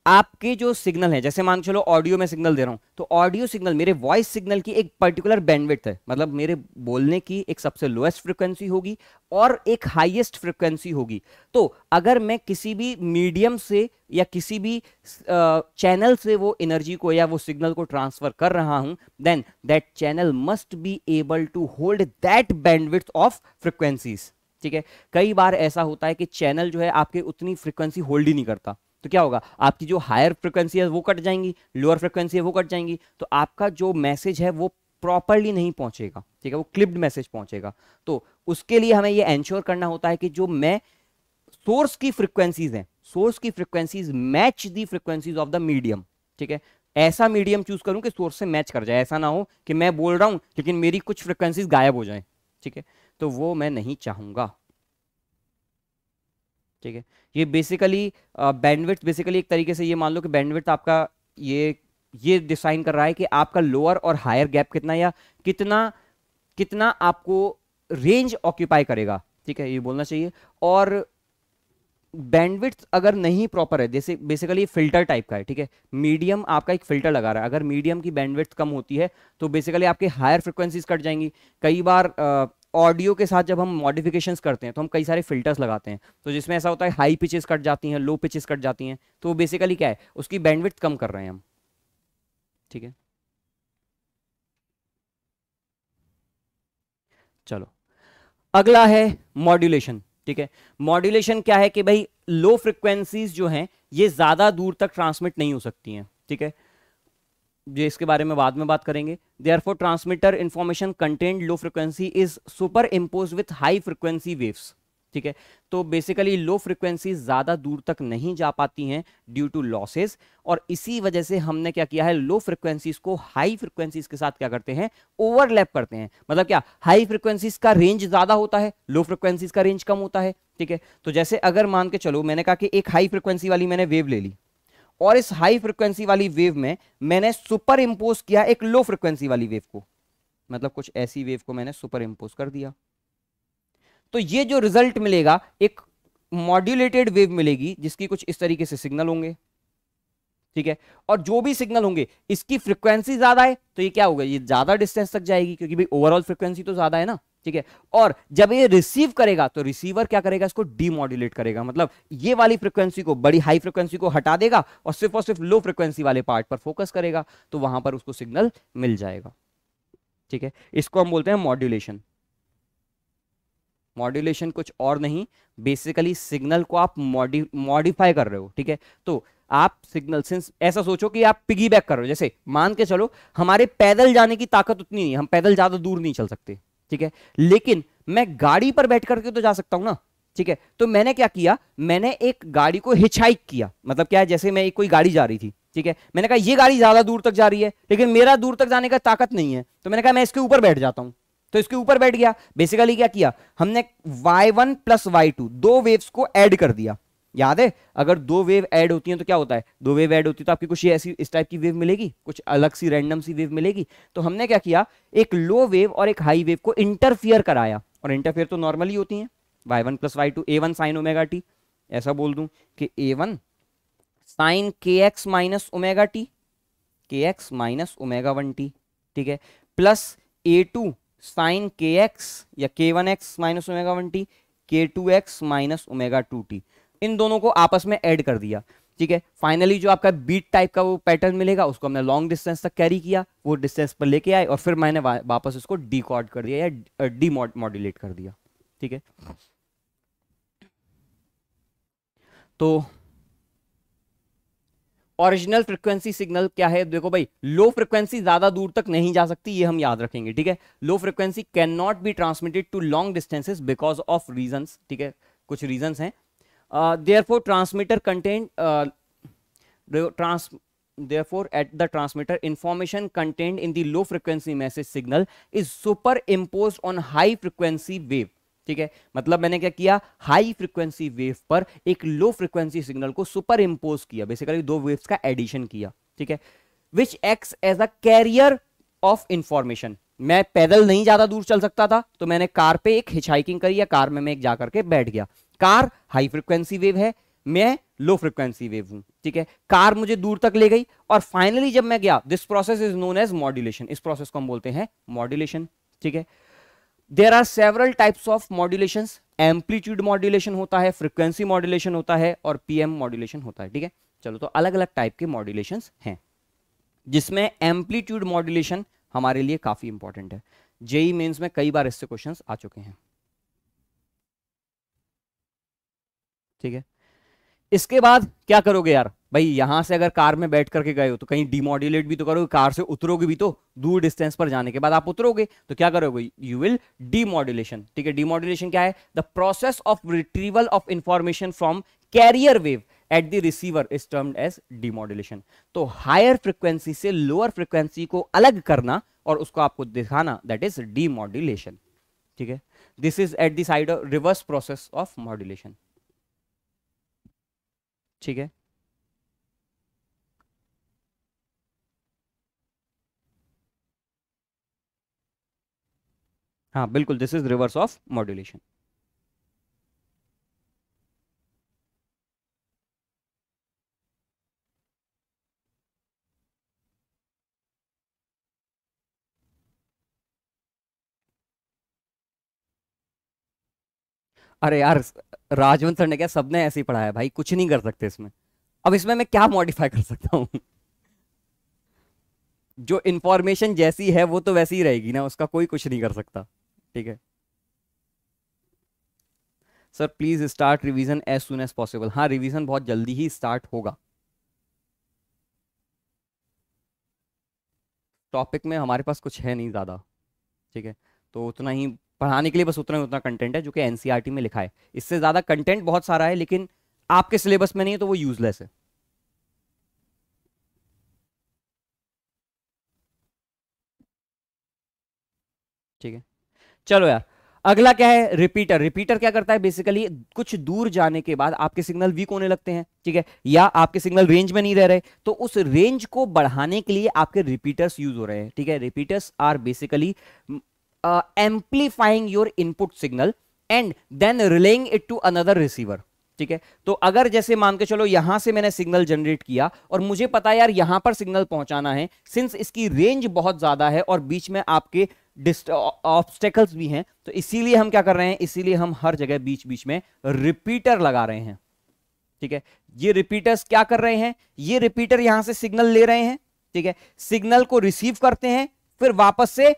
आपके जो signal है जैसे मान चलो audio में सिग्नल दे रहा हूँ तो ऑडियो सिग्नल मेरे वॉइस सिग्नल की एक पर्टिकुलर बैंडविड्थ है मतलब मेरे बोलने की एक सबसे लोएस्ट फ्रिक्वेंसी होगी और एक हाईएस्ट फ्रिक्वेंसी होगी तो अगर मैं किसी भी मीडियम से या किसी भी चैनल से वो एनर्जी को या वो सिग्नल को ट्रांसफर कर रहा हूं then that channel must be able to hold that bandwidth of frequencies ठीक है कई बार ऐसा होता है कि चैनल जो है आपके उतनी फ्रिक्वेंसी होल्ड ही नहीं करता तो क्या होगा आपकी जो हायर फ्रिक्वेंसी है वो कट जाएंगी लोअर फ्रिक्वेंसी है वो कट जाएंगी तो आपका जो मैसेज है वो प्रॉपरली नहीं पहुंचेगा ठीक है वो क्लिप्ड मैसेज पहुंचेगा तो उसके लिए हमें ये एंश्योर करना होता है कि जो मैं सोर्स की फ्रिक्वेंसीज हैं सोर्स की frequencies match the frequencies of the medium ठीक है ऐसा मीडियम चूज करूं कि सोर्स से मैच कर जाए ऐसा ना हो कि मैं बोल रहा हूं लेकिन मेरी कुछ फ्रिक्वेंसीज गायब हो जाए ठीक है तो वो मैं नहीं चाहूंगा ठीक है ये बेसिकली बैंडविड्थ बेसिकली एक तरीके से ये मान लो कि बैंडविड्थ आपका ये ये डिसाइन कर रहा है कि आपका लोअर और हायर गैप कितना या कितना कितना आपको रेंज ऑक्यूपाई करेगा ठीक है ये बोलना चाहिए और बैंडविड्थ अगर नहीं प्रॉपर है जैसे बेसिकली फिल्टर टाइप का है ठीक है मीडियम आपका एक फिल्टर लगा रहा है अगर मीडियम की बैंडविड्थ कम होती है तो बेसिकली आपके हायर फ्रिक्वेंसीज कट जाएंगी कई बार आ, uh, ऑडियो के साथ जब हम मॉडिफिकेशंस करते हैं तो हम कई सारे फिल्टर्स लगाते हैं तो जिसमें ऐसा होता है हाई पिचेस कट जाती हैं लो पिचेस कट जाती हैं तो वो बेसिकली क्या है उसकी बैंडविड्थ कम कर रहे हैं हम ठीक है चलो अगला है मॉड्यूलेशन ठीक है मॉड्यूलेशन क्या है कि भाई लो फ्रिक्वेंसीज जो हैं ये ज़्यादा दूर तक ट्रांसमिट नहीं हो सकती हैं ठीक है थीके? जो इसके बारे में बाद में बात करेंगे therefore transmitter information content low frequency is superimpose with high frequency waves ठीक है तो बेसिकली लो फ्रिक्वेंसी ज़्यादा दूर तक नहीं जा पाती हैं ड्यू टू लॉसेज और इसी वजह से हमने क्या किया है लो फ्रिक्वेंसीज को हाई फ्रिक्वेंसीज के साथ क्या करते हैं ओवरलैप करते हैं मतलब क्या हाई फ्रिक्वेंसीज का रेंज ज़्यादा होता है लो फ्रिक्वेंसीज का रेंज कम होता है ठीक है तो जैसे अगर मान के चलो मैंने कहा कि एक हाई फ्रिक्वेंसी वाली मैंने वेव ले ली और इस हाई फ्रिक्वेंसी वाली वेव में मैंने सुपर इम्पोज किया एक लो फ्रिक्वेंसी वाली वेव को मतलब कुछ ऐसी वेव को मैंने सुपर इम्पोज कर दिया तो ये जो रिजल्ट मिलेगा एक मॉड्यूलेटेड वेव मिलेगी जिसकी कुछ इस तरीके से सिग्नल होंगे ठीक है और जो भी सिग्नल होंगे इसकी फ्रिक्वेंसी ज्यादा है तो ये क्या होगा ये ज्यादा डिस्टेंस तक जाएगी क्योंकि भाई ओवरऑल फ्रिक्वेंसी तो ज्यादा है ना ठीक है और जब ये रिसीव करेगा तो रिसीवर क्या करेगा इसको डीमोड्यूलेट करेगा मतलब ये वाली फ्रिक्वेंसी को बड़ी हाई फ्रिक्वेंसी को हटा देगा और सिर्फ और सिर्फ लो फ्रिक्वेंसी वाले पार्ट पर फोकस करेगा तो वहां पर उसको सिग्नल मिल जाएगा ठीक है इसको हम बोलते हैं मॉड्यूलेशन मॉड्यूलेशन कुछ और नहीं बेसिकली सिग्नल को आप मॉडि मॉडिफाई कर रहे हो ठीक है तो आप सिग्नल सिंस ऐसा सोचो कि आप पिगी बैक कर रहे हो जैसे मान के चलो हमारे पैदल जाने की ताकत उतनी नहीं हम पैदल ज़्यादा दूर नहीं चल सकते ठीक है लेकिन मैं गाड़ी पर बैठ करके तो जा सकता हूं ना ठीक है तो मैंने क्या किया मैंने एक गाड़ी को हिचाइक किया मतलब क्या है जैसे मैं एक कोई गाड़ी जा रही थी ठीक है मैंने कहा ये गाड़ी ज्यादा दूर तक जा रही है लेकिन मेरा दूर तक जाने का ताकत नहीं है तो मैंने कहा मैं इसके ऊपर बैठ जाता हूं तो इसके ऊपर बैठ गया बेसिकली क्या किया हमने Y one plus Y two दो वेव्स को ऐड कर दिया याद है अगर दो वेव ऐड होती हैं तो क्या होता है दो वेव ऐड होती है तो आपकी कुछ ऐसी इस टाइप की वेव मिलेगी कुछ अलग सी रैंडम सी वेव मिलेगी तो हमने क्या किया एक लो वेव और एक हाई वेव को इंटरफियर कराया और इंटरफियर तो नॉर्मली होती है Y one plus Y two A one sine omega T ऐसा बोल दूं कि A one sine K X minus omega T K X minus omega one T ठीक है plus A two sine K X या K one X minus omega one T K two X minus omega two T इन दोनों को आपस में add कर दिया ठीक है फाइनली जो आपका बीट टाइप का वो पैटर्न मिलेगा उसको हमने लॉन्ग डिस्टेंस तक कैरी किया वो डिस्टेंस पर लेके आए और फिर मैंने वापस इसको डिकॉर्ड कर दिया या डी मॉड्यूलेट कर दिया ठीक है तो ओरिजिनल फ्रीक्वेंसी सिग्नल क्या है देखो भाई लो फ्रिक्वेंसी ज्यादा दूर तक नहीं जा सकती ये हम याद रखेंगे ठीक है low frequency cannot be transmitted to long distances because of reasons ठीक है कुछ रीजंस हैं uh, therefore transmitter contained uh, trans therefore at the transmitter information contained in the low frequency message signal is superimposed on high frequency wave ठीक है मतलब मैंने क्या किया हाई फ्रीक्वेंसी वेव पर एक लो फ्रीक्वेंसी सिग्नल को सुपर इम्पोज किया बेसिकली दो वेव्स का एडिशन किया ठीक है which acts as a carrier of information मैं पैदल नहीं ज्यादा दूर चल सकता था तो मैंने कार पे एक हिचहाइकिंग करी या कार में मैं एक जा करके बैठ गया कार हाई फ्रिक्वेंसी वेव है मैं लो फ्रिक्वेंसी वेव हूं ठीक है कार मुझे दूर तक ले गई और फाइनली जब मैं गया this process is known as modulation इस प्रोसेस को हम बोलते हैं मॉड्यूलेशन ठीक है there are several types of modulation amplitude modulation होता है फ्रिक्वेंसी मॉड्यूलेशन होता है और पीएम मॉड्यूलेशन होता है ठीक है चलो तो अलग अलग टाइप के मॉड्यूलेशन हैं जिसमें एम्पलीट्यूड मॉड्यूलेशन हमारे लिए काफी इंपॉर्टेंट है जेई मेन्स e में कई बार इससे क्वेश्चन आ चुके हैं ठीक है इसके बाद क्या करोगे यार भाई यहां से अगर कार में बैठ करके गए हो तो कहीं डिमोड्यूलेट भी तो करोगे कार से उतरोगे भी तो दूर डिस्टेंस पर जाने के बाद आप उतरोगे तो क्या करोगे यू विल डिमोड्यूलेशन ठीक है डिमोड्यूलेशन क्या है the process of retrieval of information from carrier wave at the receiver is termed as demodulation तो हायर फ्रिक्वेंसी से लोअर फ्रिक्वेंसी को अलग करना और उसको आपको दिखाना दैट इज डिमोड्यूलेशन ठीक है this is at the side reverse process of modulation ठीक है हाँ बिल्कुल this is reverse of modulation अरे यार राजवंत सर ने क्या सबने ऐसे ही पढ़ाया भाई कुछ नहीं कर सकते इसमें अब इसमें मैं क्या मॉडिफाई कर सकता हूं जो इंफॉर्मेशन जैसी है वो तो वैसी ही रहेगी ना उसका कोई कुछ नहीं कर सकता ठीक है sir please start revision as soon as possible हाँ रिवीजन बहुत जल्दी ही स्टार्ट होगा टॉपिक में हमारे पास कुछ है नहीं ज़्यादा ठीक है तो उतना ही पढ़ाने के लिए बस उतना उतना कंटेंट है जो कि एनसीईआरटी e में लिखा है इससे ज़्यादा कंटेंट बहुत सारा है लेकिन आपके सिलेबस में नहीं है तो वो यूजलेस है ठीक है चलो यार अगला क्या है रिपीटर रिपीटर क्या करता है बेसिकली कुछ दूर जाने के बाद आपके सिग्नल वीक होने लगते हैं ठीक है या आपके सिग्नल रेंज में नहीं रह रहे तो उस रेंज को बढ़ाने के लिए आपके रिपीटर्स यूज हो रहे हैं ठीक है repeaters are basically uh, amplifying your input signal and then relaying it to another receiver ठीक है तो अगर जैसे मान के चलो यहां से मैंने सिग्नल जनरेट किया और मुझे पता है यार यहां पर सिग्नल पहुंचाना है सिंस इसकी रेंज बहुत ज्यादा है और बीच में आपके ऑब्स्टेकल्स uh, भी हैं तो इसीलिए हम क्या कर रहे हैं इसीलिए हम हर जगह बीच बीच में रिपीटर लगा रहे हैं ठीक है ये रिपीटर्स क्या कर रहे हैं ये रिपीटर यहां से सिग्नल ले रहे हैं ठीक है सिग्नल को रिसीव करते हैं फिर वापस से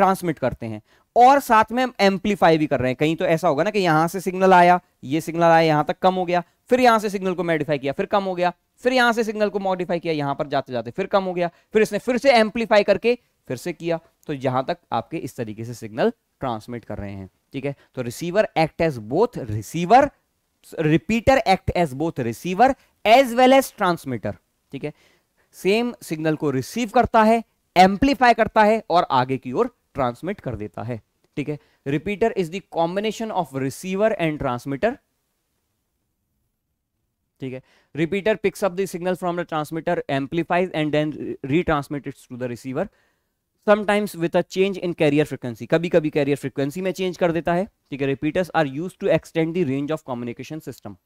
ट्रांसमिट करते हैं और साथ में हम एम्पलीफाई भी कर रहे हैं कहीं तो ऐसा होगा ना कि यहां से सिग्नल आया ये सिग्नल आया यहां तक कम हो गया फिर यहां से सिग्नल को मॉडिफाई किया फिर कम हो गया फिर यहां से सिग्नल को मॉडिफाई किया यहां पर जाते जाते फिर कम हो गया फिर इसने फिर से एम्पलीफाई करके फिर से किया तो यहां तक आपके इस तरीके से सिग्नल ट्रांसमिट कर रहे हैं ठीक है तो receiver act as both receiver repeater act as both receiver as well as transmitter ठीक है सेम सिग्नल को रिसीव करता है एम्पलीफाई करता है और आगे की ओर ट्रांसमिट कर देता है ठीक है repeater is the combination of receiver and transmitter ठीक है repeater picks up the signal from the transmitter amplifies and then retransmit to the receiver sometimes with a change in carrier frequency कभी कभी career frequency में change कर देता है ठीक है repeaters are use to extend the range of communication system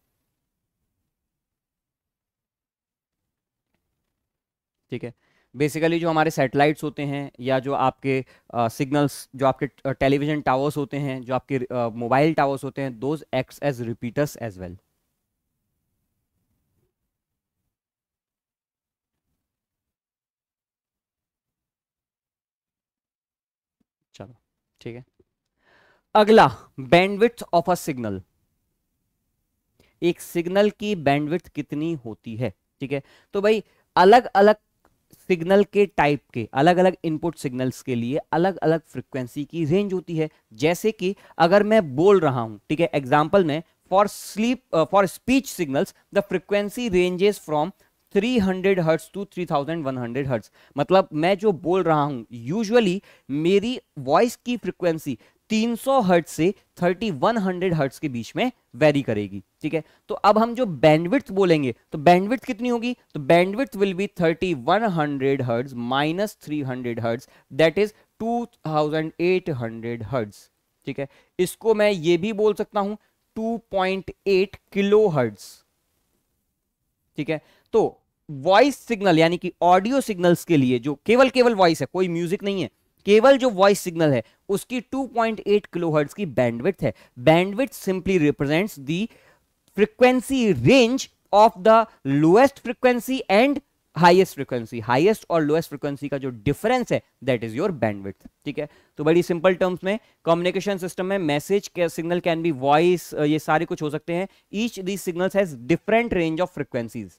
ठीक है बेसिकली जो हमारे सेटेलाइट्स होते हैं या जो आपके सिग्नल्स जो आपके टेलीविजन टावर्स होते हैं जो आपके मोबाइल टावर्स होते हैं those acts as repeaters as well चलो ठीक है अगला बैंडविथ ऑफ अ सिग्नल एक सिग्नल की बैंडविथ कितनी होती है ठीक है तो भाई अलग अलग सिग्नल के टाइप के अलग अलग इनपुट सिग्नल्स के लिए अलग अलग फ्रिक्वेंसी की रेंज होती है जैसे कि अगर मैं बोल रहा हूं ठीक है एग्जाम्पल में for sleep for speech signals the frequency ranges from 300 hertz to three hertz मतलब मैं जो बोल रहा हूं यूजुअली मेरी वॉइस की फ्रिक्वेंसी 300 हर्ट से 3100 हर्ट्स के बीच में वेरी करेगी ठीक है तो अब हम जो बैंडविड्थ बोलेंगे तो बैंडविड्थ कितनी होगी तो bandwidth will be 3100 hertz minus three hundred hertz that is hundred hertz ठीक है इसको मैं ये भी बोल सकता हूं 2.8 किलो हर्ट्स ठीक है तो वॉइस सिग्नल यानी कि ऑडियो सिग्नल्स के लिए जो केवल केवल वॉइस है कोई म्यूजिक नहीं है केवल जो वॉइस सिग्नल है उसकी 2.8 किलोहर्ट्ज की बैंडविथ है bandwidth simply represents the frequency range of the lowest frequency and highest frequency highest और लोएस्ट फ्रीक्वेंसी का जो डिफरेंस है दैट इज योर बैंडविथ ठीक है तो बड़ी सिंपल टर्म्स में कम्युनिकेशन सिस्टम में message signal can be voice ये सारे कुछ हो सकते हैं each these signal has different range of frequencies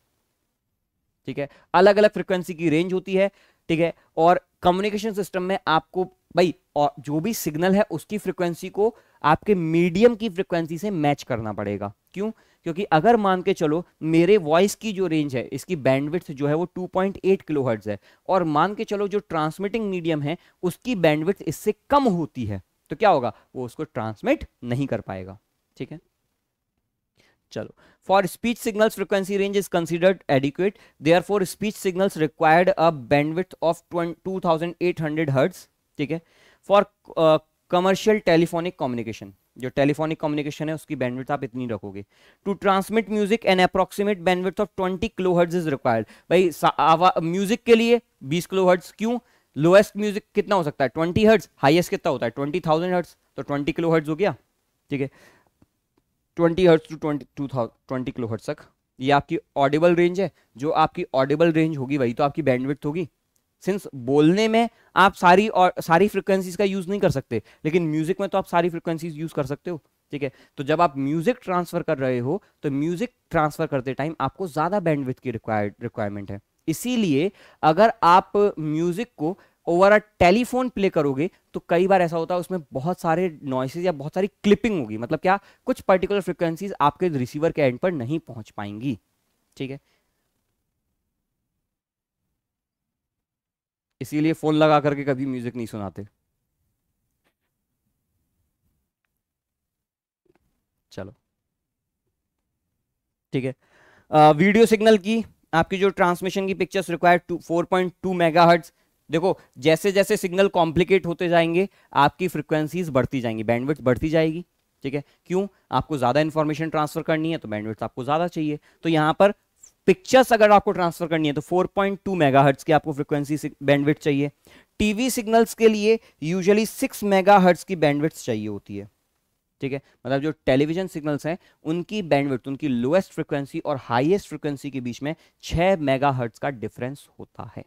ठीक है अलग अलग फ्रिक्वेंसी की रेंज होती है ठीक है और कम्युनिकेशन सिस्टम में आपको भाई और जो भी सिग्नल है उसकी फ्रिक्वेंसी को आपके मीडियम की फ्रिक्वेंसी से मैच करना पड़ेगा क्यों क्योंकि अगर मान के चलो मेरे वॉइस की जो रेंज है इसकी बैंडविड्थ जो है वो 2.8 पॉइंट है और मान के चलो जो ट्रांसमिटिंग मीडियम है उसकी बैंडविड्थ इससे कम होती है तो क्या होगा वो उसको ट्रांसमिट नहीं कर पाएगा ठीक है चलो for speech signal frequency range is considered adequate are for speech signal required a bandwidth of two thousand eight hundred hertz ठीक है फॉर कमर्शियल टेलीफोनिक कम्युनिकेशन जो टेलीफोनिक कम्युनिकेशन है उसकी बैंडविथ आप इतनी रखोगे to transmit music an approximate bandwidth of 20 kilo hertz is required भाई music के लिए 20 किलो हर्ट्ज क्यों लोएस्ट म्यूजिक कितना हो सकता है 20 हर्ट्ज हाईएस्ट कितना होता है 20,000 हर्ट्ज तो 20 किलो हर्ट्ज हो गया ठीक है twenty hertz to twenty to twenty kilo hertz तक ये आपकी ऑडिबल रेंज है जो आपकी ऑडिबल रेंज होगी वही तो आपकी बैंडविड्थ होगी सिंस बोलने में आप सारी और सारी फ्रिक्वेंसीज का यूज़ नहीं कर सकते लेकिन म्यूज़िक में तो आप सारी फ्रिक्वेंसीज यूज़ कर सकते हो ठीक है तो जब आप म्यूज़िक ट्रांसफ़र कर रहे हो तो म्यूज़िक ट्रांसफ़र करते टाइम आपको ज़्यादा बैंडविथ की रिक्वायर्ड रिक्वायरमेंट है इसीलिए अगर आप म्यूज़िक को ओवर अ टेलीफोन प्ले करोगे तो कई बार ऐसा होता है उसमें बहुत सारे नॉइसेज या बहुत सारी क्लिपिंग होगी मतलब क्या कुछ पर्टिकुलर फ्रिक्वेंसीज आपके रिसीवर के एंड पर नहीं पहुंच पाएंगी ठीक है इसीलिए फोन लगा करके कभी म्यूजिक नहीं सुनाते चलो ठीक है वीडियो सिग्नल की आपकी जो ट्रांसमिशन की pictures require to four point two mega hertz देखो जैसे जैसे सिग्नल कॉम्प्लिकेट होते जाएंगे आपकी फ्रिक्वेंसीज बढ़ती जाएंगी बैंडविड्थ बढ़ती जाएगी ठीक है क्यों आपको ज़्यादा इन्फॉर्मेशन ट्रांसफर करनी है तो बैंडविड्थ आपको ज़्यादा चाहिए तो यहां पर पिक्चर्स अगर आपको ट्रांसफर करनी है तो 4.2 पॉइंट मेगाहर्ट्ज की आपको फ्रिक्वेंसी बैंडविड्थ चाहिए टीवी सिग्नल्स के लिए यूजली सिक्स मेगा की बैंडविट्स चाहिए होती है ठीक है मतलब जो टेलीविजन सिग्नल्स हैं उनकी बैंडविड्थ उनकी लोएस्ट फ्रिक्वेंसी और हाइएस्ट फ्रिक्वेंसी के बीच में छह मेगा का डिफरेंस होता है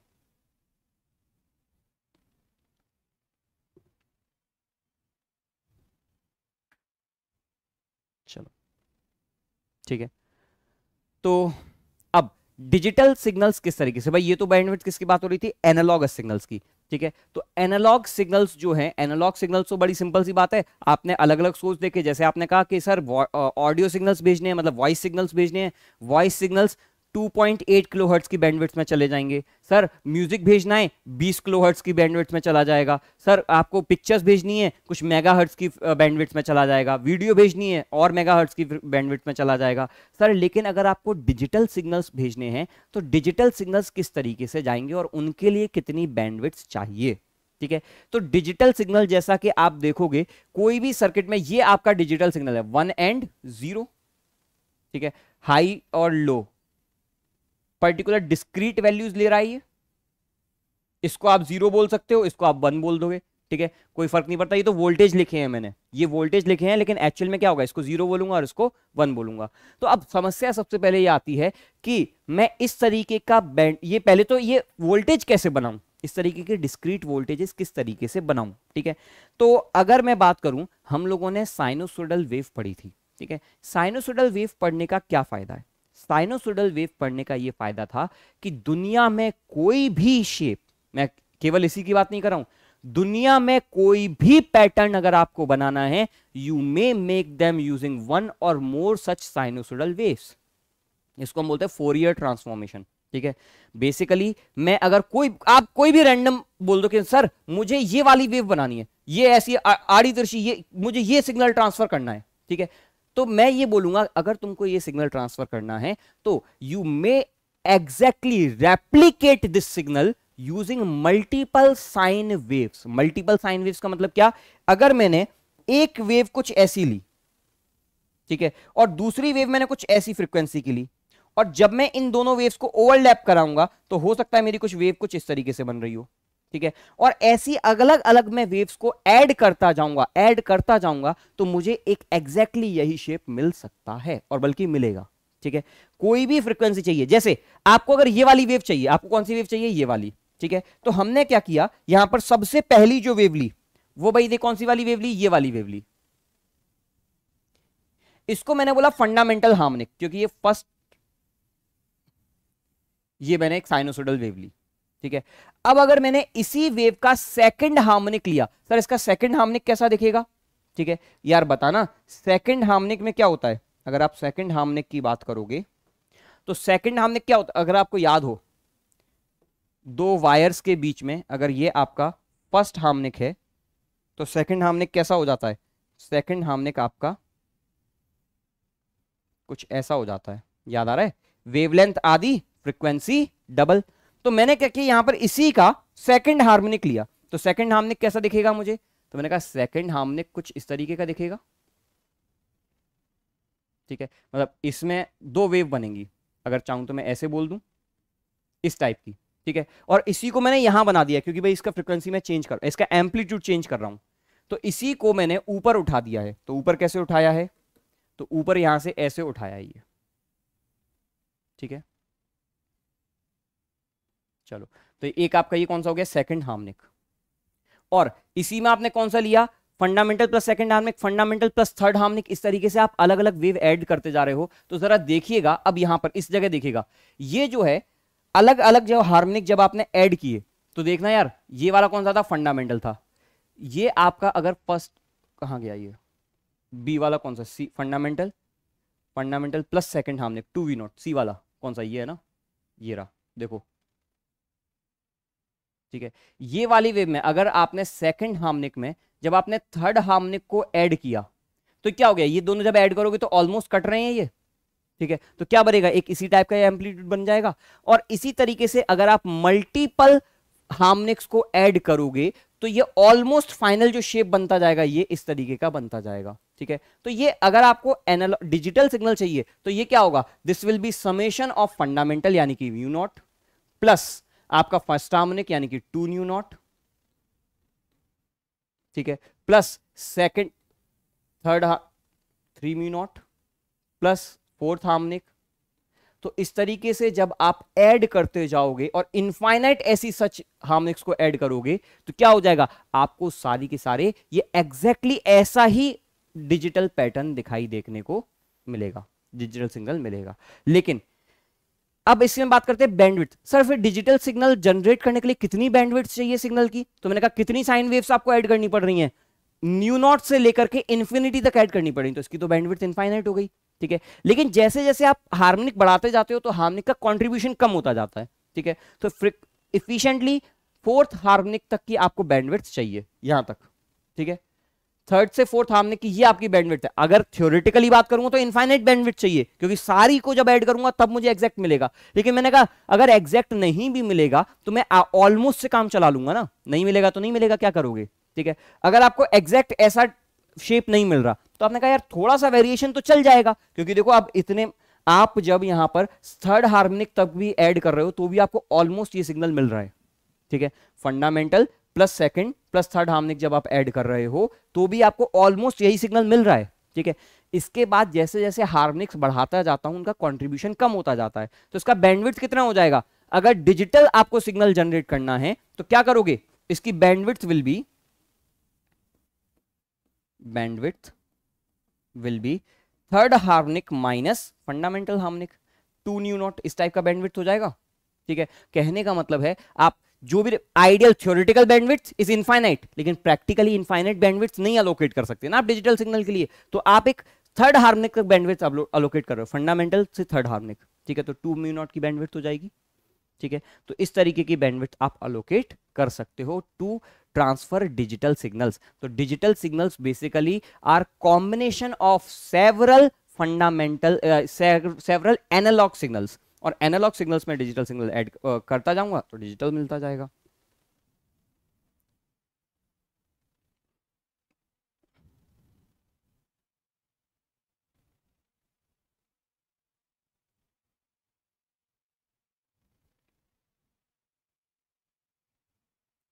ठीक है तो अब डिजिटल सिग्नल्स किस तरीके से भाई ये तो बैंडविड्थ किसकी बात हो रही थी एनालॉग सिग्नल्स की ठीक है तो एनालॉग सिग्नल्स जो है एनालॉग सिग्नल्स तो बड़ी सिंपल सी बात है आपने अलग अलग सोच देखे जैसे आपने कहा कि सर ऑडियो सिग्नल्स भेजने हैं मतलब वॉइस सिग्नल्स भेजने हैं वॉइस सिग्नल्स 2.8 किलो हर्ट्स की बैंडविड्थ में चले जाएंगे सर म्यूजिक भेजना है 20 किलो हर्ट्स की बैंडविड्थ में चला जाएगा सर आपको पिक्चर्स भेजनी है कुछ मेगा हर्ट्स की बैंडविड्थ में चला जाएगा वीडियो भेजनी है और मेगा हर्ट्स की बैंडविड्थ में चला जाएगा सर लेकिन अगर आपको डिजिटल सिग्नल्स भेजने हैं तो डिजिटल सिग्नल्स किस तरीके से जाएंगे और उनके लिए कितनी बैंडविड्थ चाहिए ठीक है तो डिजिटल सिग्नल जैसा कि आप देखोगे कोई भी सर्किट में ये आपका डिजिटल सिग्नल है वन एंड जीरो ठीक है हाई और लो पर्टिकुलर डिस्क्रीट वैल्यूज ले रहा है ये इसको आप जीरो बोल सकते हो इसको आप वन बोल दोगे ठीक है कोई फर्क नहीं पड़ता ये तो वोल्टेज लिखे हैं मैंने ये वोल्टेज लिखे हैं लेकिन एक्चुअल में क्या होगा इसको जीरो बोलूंगा और इसको वन बोलूंगा तो अब समस्या सबसे पहले ये आती है कि मैं इस तरीके का बैंड ये पहले तो ये वोल्टेज कैसे बनाऊं इस तरीके के डिस्क्रीट वोल्टेजेस किस तरीके से बनाऊं ठीक है तो अगर मैं बात करूं हम लोगों ने साइनोसोडल वेव पढ़ी थी ठीक है साइनोसोडल वेव पढ़ने का क्या फायदा है साइनोसोडल वेव पढ़ने का ये फायदा था कि दुनिया में कोई भी शेप मैं केवल इसी की बात नहीं कर रहा हूं दुनिया में कोई भी पैटर्न अगर आपको बनाना है you may make them using one और मोर सच साइनोसोडल वेव्स इसको हम बोलते हैं फोर ईयर ट्रांसफॉर्मेशन ठीक है बेसिकली मैं अगर कोई आप कोई भी रैंडम बोल दो कि सर मुझे ये वाली वेव बनानी है ये ऐसी आड़ी तिरछी ये मुझे ये सिग्नल ट्रांसफर करना है ठीक है तो मैं ये बोलूंगा अगर तुमको ये सिग्नल ट्रांसफर करना है तो you may exactly replicate this signal using multiple sine waves multiple sine waves का मतलब क्या अगर मैंने एक वेव कुछ ऐसी ली ठीक है और दूसरी वेव मैंने कुछ ऐसी फ्रिक्वेंसी की ली और जब मैं इन दोनों वेव्स को ओवरलैप कराऊंगा तो हो सकता है मेरी कुछ वेव कुछ इस तरीके से बन रही हो ठीक है और ऐसी अलग अलग मैं वेव्स को ऐड करता जाऊंगा ऐड करता जाऊंगा तो मुझे एक एग्जैक्टली exactly यही शेप मिल सकता है और बल्कि मिलेगा ठीक है कोई भी फ्रिक्वेंसी चाहिए जैसे आपको अगर ये वाली वेव चाहिए आपको कौन सी वेव चाहिए ये वाली ठीक है तो हमने क्या किया यहां पर सबसे पहली जो वेव ली वो भाई कौन सी वाली वेव ली ये वाली वेव ली इसको मैंने बोला फंडामेंटल हार्मोनिक क्योंकि ये फर्स्ट ये मैंने एक साइनोसोडल वेव ली ठीक है अब अगर मैंने इसी वेव का सेकंड हार्मोनिक लिया सर इसका सेकंड हार्मोनिक कैसा दिखेगा ठीक है यार बताना सेकंड हार्मोनिक में क्या होता है अगर आप सेकंड हार्मोनिक की बात करोगे तो सेकंड हार्मोनिक क्या होता है अगर आपको याद हो दो वायर्स के बीच में अगर ये आपका फर्स्ट हार्मोनिक है तो सेकंड हार्मोनिक कैसा हो जाता है सेकंड हार्मोनिक आपका कुछ ऐसा हो जाता है याद आ रहा है वेवलेंथ आदि फ्रीक्वेंसी डबल तो मैंने क्या किया यहां पर इसी का सेकंड हार्मोनिक लिया तो सेकंड हार्मोनिक कैसा दिखेगा मुझे तो मैंने कहा सेकंड हार्मोनिक कुछ इस तरीके का दिखेगा ठीक है मतलब इसमें दो वेव बनेंगी अगर चाहूं तो मैं ऐसे बोल दू इस टाइप की ठीक है और इसी को मैंने यहां बना दिया क्योंकि भाई इसका फ्रिक्वेंसी में चेंज कर इसका एम्पलीट्यूड चेंज कर रहा हूं तो इसी को मैंने ऊपर उठा दिया है तो ऊपर कैसे उठाया है तो ऊपर यहां से ऐसे उठाया ये ठीक है चलो तो एक आपका ये कौन सा हो गया सेकंड हार्मोनिक और इसी में आपने कौन सा लिया fundamental plus second harmonic fundamental plus third harmonic इस तरीके से आप अलग अलग वेव ऐड करते जा रहे हो तो जरा देखिएगा अब यहां पर इस जगह देखिएगा ये जो है अलग अलग जो हार्मोनिक जब आपने ऐड किए तो देखना यार ये वाला कौन सा था फंडामेंटल था ये आपका अगर फर्स्ट कहां गया ये बी वाला कौन सा C fundamental fundamental plus second harmonic two V naught C वाला कौन सा ये है ना ये रहा देखो ठीक है ये वाली वेव में अगर आपने सेकंड हार्मनिक में जब आपने थर्ड हार्मनिक को ऐड किया तो क्या हो गया ये दोनों जब ऐड करोगे तो ऑलमोस्ट कट रहे हैं ये ठीक है तो क्या बनेगा एक इसी टाइप का एम्पलीट्यूड बन जाएगा और इसी तरीके से अगर आप मल्टीपल हार्मनिक्स को ऐड करोगे तो ये ऑलमोस्ट फाइनल जो शेप बनता जाएगा ये इस तरीके का बनता जाएगा ठीक है तो ये अगर आपको एनालॉग डिजिटल सिग्नल चाहिए तो ये क्या होगा this will be summation of fundamental यानी कि यू नॉट प्लस आपका फर्स्ट हार्मोनिक यानी कि टू न्यू नॉट ठीक है plus second third three mu naught plus fourth harmonic तो इस तरीके से जब आप ऐड करते जाओगे और इनफाइनाइट ऐसी सच हार्मोनिक्स को ऐड करोगे तो क्या हो जाएगा आपको सारी के सारे ये एग्जैक्टली exactly ऐसा ही डिजिटल पैटर्न दिखाई देखने को मिलेगा डिजिटल सिंगल मिलेगा लेकिन अब इसी में बात करते हैं बैंडविड्थ सर फिर डिजिटल सिग्नल जनरेट करने के लिए कितनी बैंडविड्थ चाहिए सिग्नल की तो मैंने कहा कितनी साइन वेव्स आपको ऐड करनी पड़ रही है न्यू नॉट से लेकर के इन्फिनिटी तक ऐड करनी पड़ी तो इसकी तो बैंडविड्थ इनफाइनाइट हो गई ठीक है लेकिन जैसे जैसे आप हार्मोनिक बढ़ाते जाते हो तो हार्मोनिक का कॉन्ट्रीब्यूशन कम होता जाता है ठीक है तो इफिशियंटली फोर्थ हार्मोनिक तक की आपको बैंडविड्थ चाहिए यहां तक ठीक है थर्ड से फोर्थ हार्मने की ये आपकी बैंडविड्थ है अगर थ्योरेटिकली बात करूंगा तो इन्फाइनाइट बैंडविड्थ चाहिए क्योंकि सारी को जब ऐड करूंगा तब मुझे एग्जैक्ट मिलेगा लेकिन मैंने कहा अगर एग्जैक्ट नहीं भी मिलेगा तो मैं ऑलमोस्ट से काम चला लूंगा ना नहीं मिलेगा तो नहीं मिलेगा क्या करोगे ठीक है अगर आपको एग्जैक्ट ऐसा शेप नहीं मिल रहा तो आपने कहा यार थोड़ा सा वेरिएशन तो चल जाएगा क्योंकि देखो आप इतने आप जब यहां पर थर्ड हार्मोनिक तक भी ऐड कर रहे हो तो भी आपको ऑलमोस्ट ये सिग्नल मिल रहा है ठीक है fundamental plus second plus third harmonic जब आप ऐड कर रहे हो तो भी आपको ऑलमोस्ट यही सिग्नल मिल रहा है ठीक है इसके बाद जैसे जैसे हार्मोनिक्स बढ़ाता जाता हूं उनका कॉन्ट्रीब्यूशन कम होता जाता है तो इसका बैंडविड्थ कितना हो जाएगा अगर डिजिटल आपको सिग्नल जनरेट करना है तो क्या करोगे इसकी bandwidth will be bandwidth will be third harmonic minus fundamental harmonic two nu naught इस टाइप का बैंडविड्थ हो जाएगा ठीक है कहने का मतलब है आप जो भी ideal theoretical bandwidth is infinite लेकिन प्रैक्टिकली इनफाइनाइट बैंडविड्थ नहीं अलोकेट कर सकते ना आप डिजिटल सिग्नल के लिए तो आप एक थर्ड हार्मोनिक का बैंडविड्थ अलोकेट कर रहे हो फंडामेंटल से थर्ड हार्मोनिक ठीक है तो टू म्यू नॉट की बैंडविड्थ हो जाएगी ठीक है तो इस तरीके की बैंडविड्थ आप अलोकेट कर सकते हो टू ट्रांसफर डिजिटल सिग्नल्स तो digital signals basically are combination of several fundamental several analog signals और एनालॉग सिग्नल्स में डिजिटल सिग्नल ऐड करता जाऊंगा तो डिजिटल मिलता जाएगा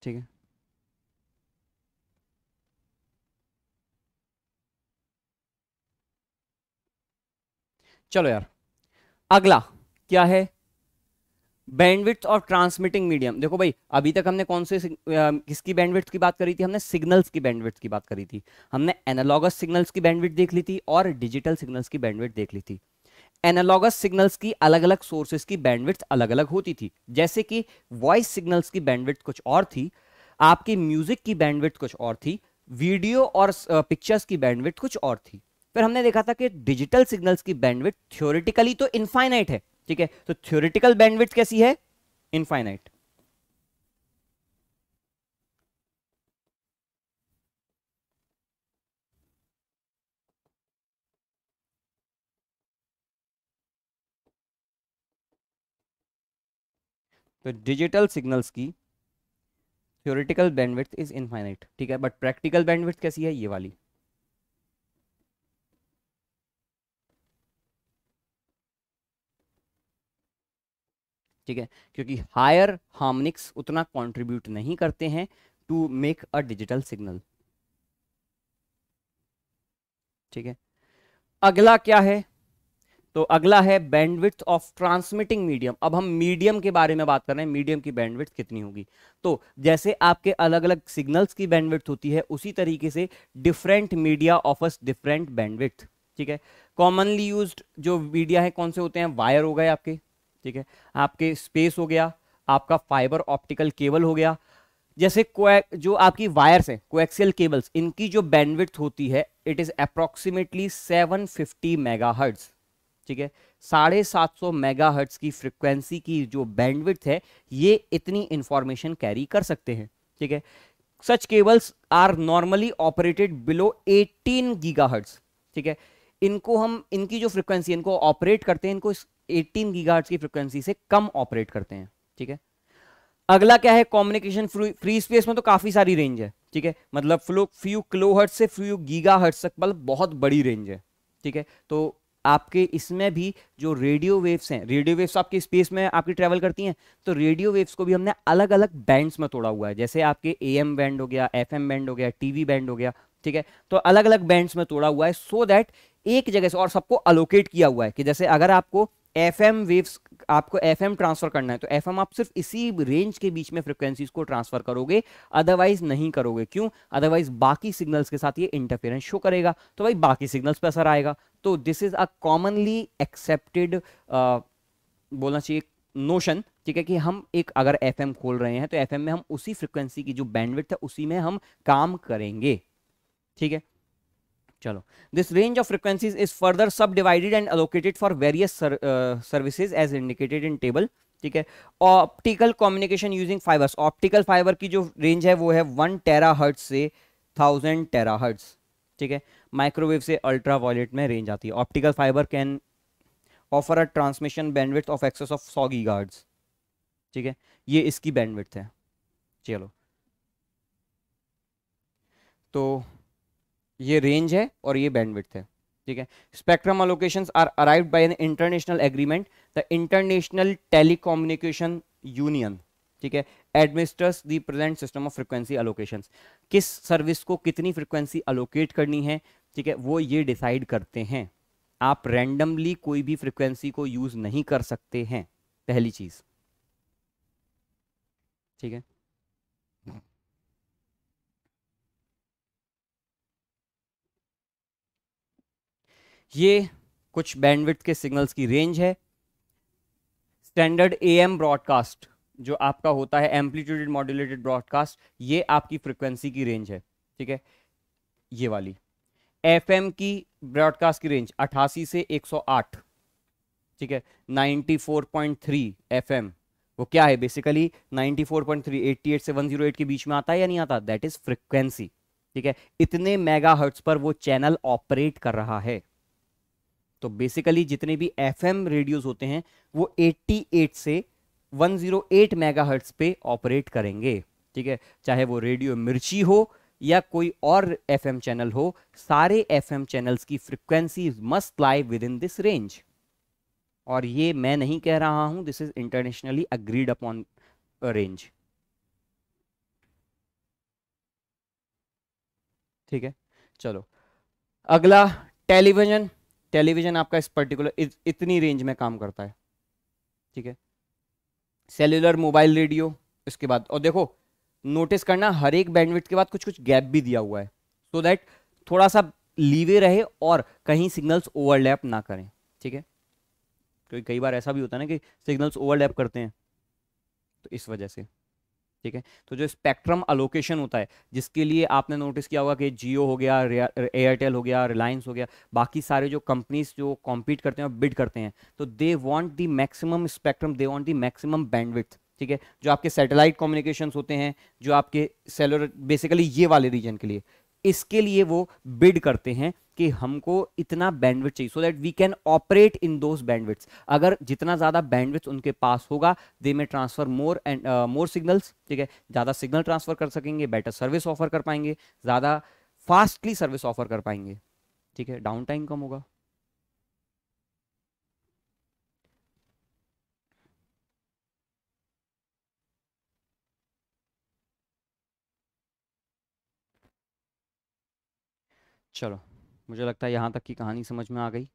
ठीक है चलो यार अगला क्या है बैंडविथ ऑफ ट्रांसमिटिंग मीडियम देखो भाई अभी तक हमने कौन से किसकी बैंडविथ की बात करी थी हमने सिग्नल्स की बैंडविथ की बात करी थी हमने एनालॉगस सिग्नल्स की बैंडविथ देख ली थी और डिजिटल सिग्नल्स की बैंडविथ देख ली थी एनालॉगस सिग्नल्स की अलग अलग सोर्सेस की बैंडविथ अलग अलग होती थी जैसे कि वॉइस सिग्नल्स की बैंडविथ कुछ और थी आपकी म्यूजिक की बैंडविथ कुछ और थी वीडियो और पिक्चर्स की बैंडविथ कुछ और थी फिर हमने देखा था कि डिजिटल सिग्नल्स की बैंडविथ थ्योरिटिकली तो इनफाइनाइट है ठीक है तो थ्योरिटिकल बैंडविड्थ कैसी है इनफाइनाइट तो डिजिटल सिग्नल्स की थ्योरिटिकल बैंडविड्थ इज इनफाइनाइट ठीक है बट प्रैक्टिकल बैंडविड्थ कैसी है ये वाली ठीक है क्योंकि हायर हार्मोनिक्स उतना कंट्रीब्यूट नहीं करते हैं to make a digital signal ठीक है अगला क्या है तो अगला है बैंडविथ ऑफ ट्रांसमिटिंग मीडियम अब हम मीडियम के बारे में बात कर रहे हैं मीडियम की बैंडविथ कितनी होगी तो जैसे आपके अलग अलग सिग्नल्स की बैंडविथ होती है उसी तरीके से different media offers different bandwidth ठीक है कॉमनली यूज जो मीडिया है कौन से होते हैं वायर हो गए आपके ठीक है आपके स्पेस हो गया आपका फाइबर ऑप्टिकल केबल हो गया जैसे जो आपकी वायर्स हैं कोएक्सियल केबल्स इनकी जो बैंडविड्थ होती है it is approximately 750 fifty megahertz ठीक है साढ़े सात सौ मेगा हर्ट्स की फ्रिक्वेंसी की जो बैंडविड्थ है ये इतनी इंफॉर्मेशन कैरी कर सकते हैं ठीक है such cables are normally operated below 18 giga hertz ठीक है इनको हम इनकी जो फ्रिक्वेंसी इनको ऑपरेट करते हैं इनको इस 18 गीगाहर्ट्ज की फ्रिक्वेंसी से कम ऑपरेट करते हैं ठीक है अगला क्या है कम्युनिकेशन फ्री स्पेस में तो काफी सारी रेंज है ठीक है मतलब फ्लो फ्यू किलो हर्ट से फ्यू गीगा हर्ट तक मतलब बहुत बड़ी रेंज है ठीक है तो आपके इसमें भी जो रेडियो वेव्स हैं रेडियो तो वेव्स आपके स्पेस में आपकी ट्रेवल करती हैं तो रेडियो वेव्स को भी हमने अलग अलग बैंड्स में तोड़ा हुआ है जैसे आपके ए एम बैंड हो गया एफ एम बैंड हो गया टीवी बैंड हो गया ठीक है तो अलग अलग बैंड्स में तोड़ा हुआ है सो so दैट एक जगह से और सबको अलोकेट किया हुआ है कि जैसे अगर आपको एफ एम वेव्स आपको एफ एम ट्रांसफर करना है तो एफ एम आप सिर्फ इसी रेंज के बीच में फ्रिक्वेंसीज को ट्रांसफर करोगे अदरवाइज नहीं करोगे क्यों अदरवाइज बाकी सिग्नल्स के साथ ये इंटरफेरेंस शो करेगा तो भाई बाकी सिग्नल्स पर असर आएगा तो this is a commonly accepted बोलना चाहिए नोशन ठीक है कि हम एक अगर एफ खोल रहे हैं तो एफ में हम उसी फ्रिक्वेंसी की जो बैंडविड्थ है उसी में हम काम करेंगे ठीक है चलो this range of frequencies is further subdivided and allocated for various services as indicated in table ठीक है optical communication using fibres optical fibre की जो रेंज है वो है वन टेरा हर्ट से थाउजेंड टेरा हर्ट ठीक है माइक्रोवेव से अल्ट्रा वॉलेट में रेंज आती है optical fibre can offer a transmission bandwidth of excess of सौ गार्ड्स ठीक है ये इसकी बैंडविड्थ है चलो तो ये रेंज है और ये बैंडविड्थ है ठीक है spectrum allocation are arrive by an international agreement the international telecommunication union ठीक है administers the present system of frequency allocation किस सर्विस को कितनी फ्रिक्वेंसी अलोकेट करनी है ठीक है वो ये डिसाइड करते हैं आप रैंडमली कोई भी फ्रिक्वेंसी को यूज नहीं कर सकते हैं पहली चीज ठीक है ये कुछ बैंडविड्थ के सिग्नल्स की रेंज है स्टैंडर्ड एएम ब्रॉडकास्ट जो आपका होता है एम्पलीट्यूड मॉड्यूलेटेड ब्रॉडकास्ट ये आपकी फ्रिक्वेंसी की रेंज है ठीक है ये वाली एफएम की ब्रॉडकास्ट की रेंज 88 से 108 ठीक है 94.3 एफएम वो क्या है बेसिकली 94.3 88 से 108 के बीच में आता है या नहीं आता दैट इज फ्रिक्वेंसी ठीक है इतने मेगा पर वो चैनल ऑपरेट कर रहा है तो बेसिकली जितने भी एफ रेडियोज होते हैं वो 88 से 108 मेगाहर्ट्ज पे ऑपरेट करेंगे ठीक है चाहे वो रेडियो मिर्ची हो या कोई और एफ चैनल हो सारे एफ चैनल्स की frequency must lie within this range और ये मैं नहीं कह रहा हूं this is internationally agreed upon range ठीक है चलो अगला टेलीविजन टेलीविज़न आपका इस पर्टिकुलर इत, इतनी रेंज में काम करता है ठीक है सेलुलर मोबाइल रेडियो इसके बाद और देखो नोटिस करना हर एक बैंडविड्थ के बाद कुछ कुछ गैप भी दिया हुआ है सो so दैट थोड़ा सा लीवे रहे और कहीं सिग्नल्स ओवरलैप ना करें ठीक है क्योंकि कई बार ऐसा भी होता है ना कि सिग्नल्स ओवरलैप करते हैं तो इस वजह से ठीक है तो जो स्पेक्ट्रम अलोकेशन होता है जिसके लिए आपने नोटिस किया होगा कि जियो हो गया एयरटेल हो गया रिलायंस हो गया बाकी सारे जो कंपनीज जो कॉम्पीट करते हैं और बिड करते हैं तो they want the maximum spectrum they want the maximum bandwidth ठीक है जो आपके सैटेलाइट कम्युनिकेशन होते हैं जो आपके सेलोर बेसिकली ये वाले रीजन के लिए इसके लिए वो बिड करते हैं कि हमको इतना बैंडविथ चाहिए so that we can operate in those bandwidths अगर जितना ज़्यादा बैंडविथ उनके पास होगा they may transfer more and more signals ठीक है ज़्यादा सिग्नल ट्रांसफर कर सकेंगे बेटर सर्विस ऑफर कर पाएंगे ज़्यादा फास्टली सर्विस ऑफर कर पाएंगे ठीक है डाउन टाइम कम होगा चलो मुझे लगता है यहाँ तक की कहानी समझ में आ गई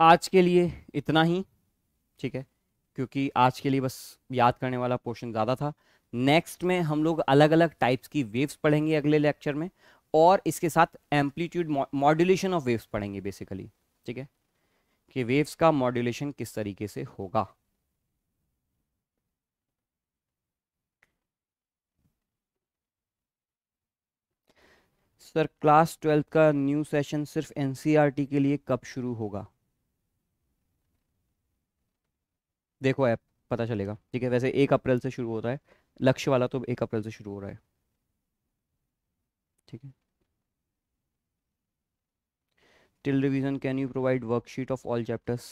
आज के लिए इतना ही ठीक है क्योंकि आज के लिए बस याद करने वाला पोर्शन ज़्यादा था नेक्स्ट में हम लोग अलग अलग टाइप्स की वेव्स पढ़ेंगे अगले लेक्चर में और इसके साथ एम्पलीट्यूड मॉड्यूलेशन ऑफ वेव्स पढ़ेंगे बेसिकली ठीक है कि वेव्स का मॉड्यूलेशन किस तरीके से होगा सर क्लास ट्वेल्थ का न्यू सेशन सिर्फ एनसीईआरटी e के लिए कब शुरू होगा देखो ऐप पता चलेगा ठीक है वैसे एक अप्रैल से शुरू हो रहा है लक्ष्य वाला तो एक अप्रैल से शुरू हो रहा है ठीक है till revision can you provide worksheet of all chapters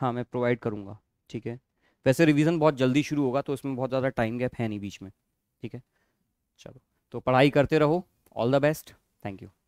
हाँ मैं प्रोवाइड करूँगा ठीक है वैसे रिवीजन बहुत जल्दी शुरू होगा तो इसमें बहुत ज़्यादा टाइम गैप है नहीं बीच में ठीक है चलो तो पढ़ाई करते रहो all the best thank you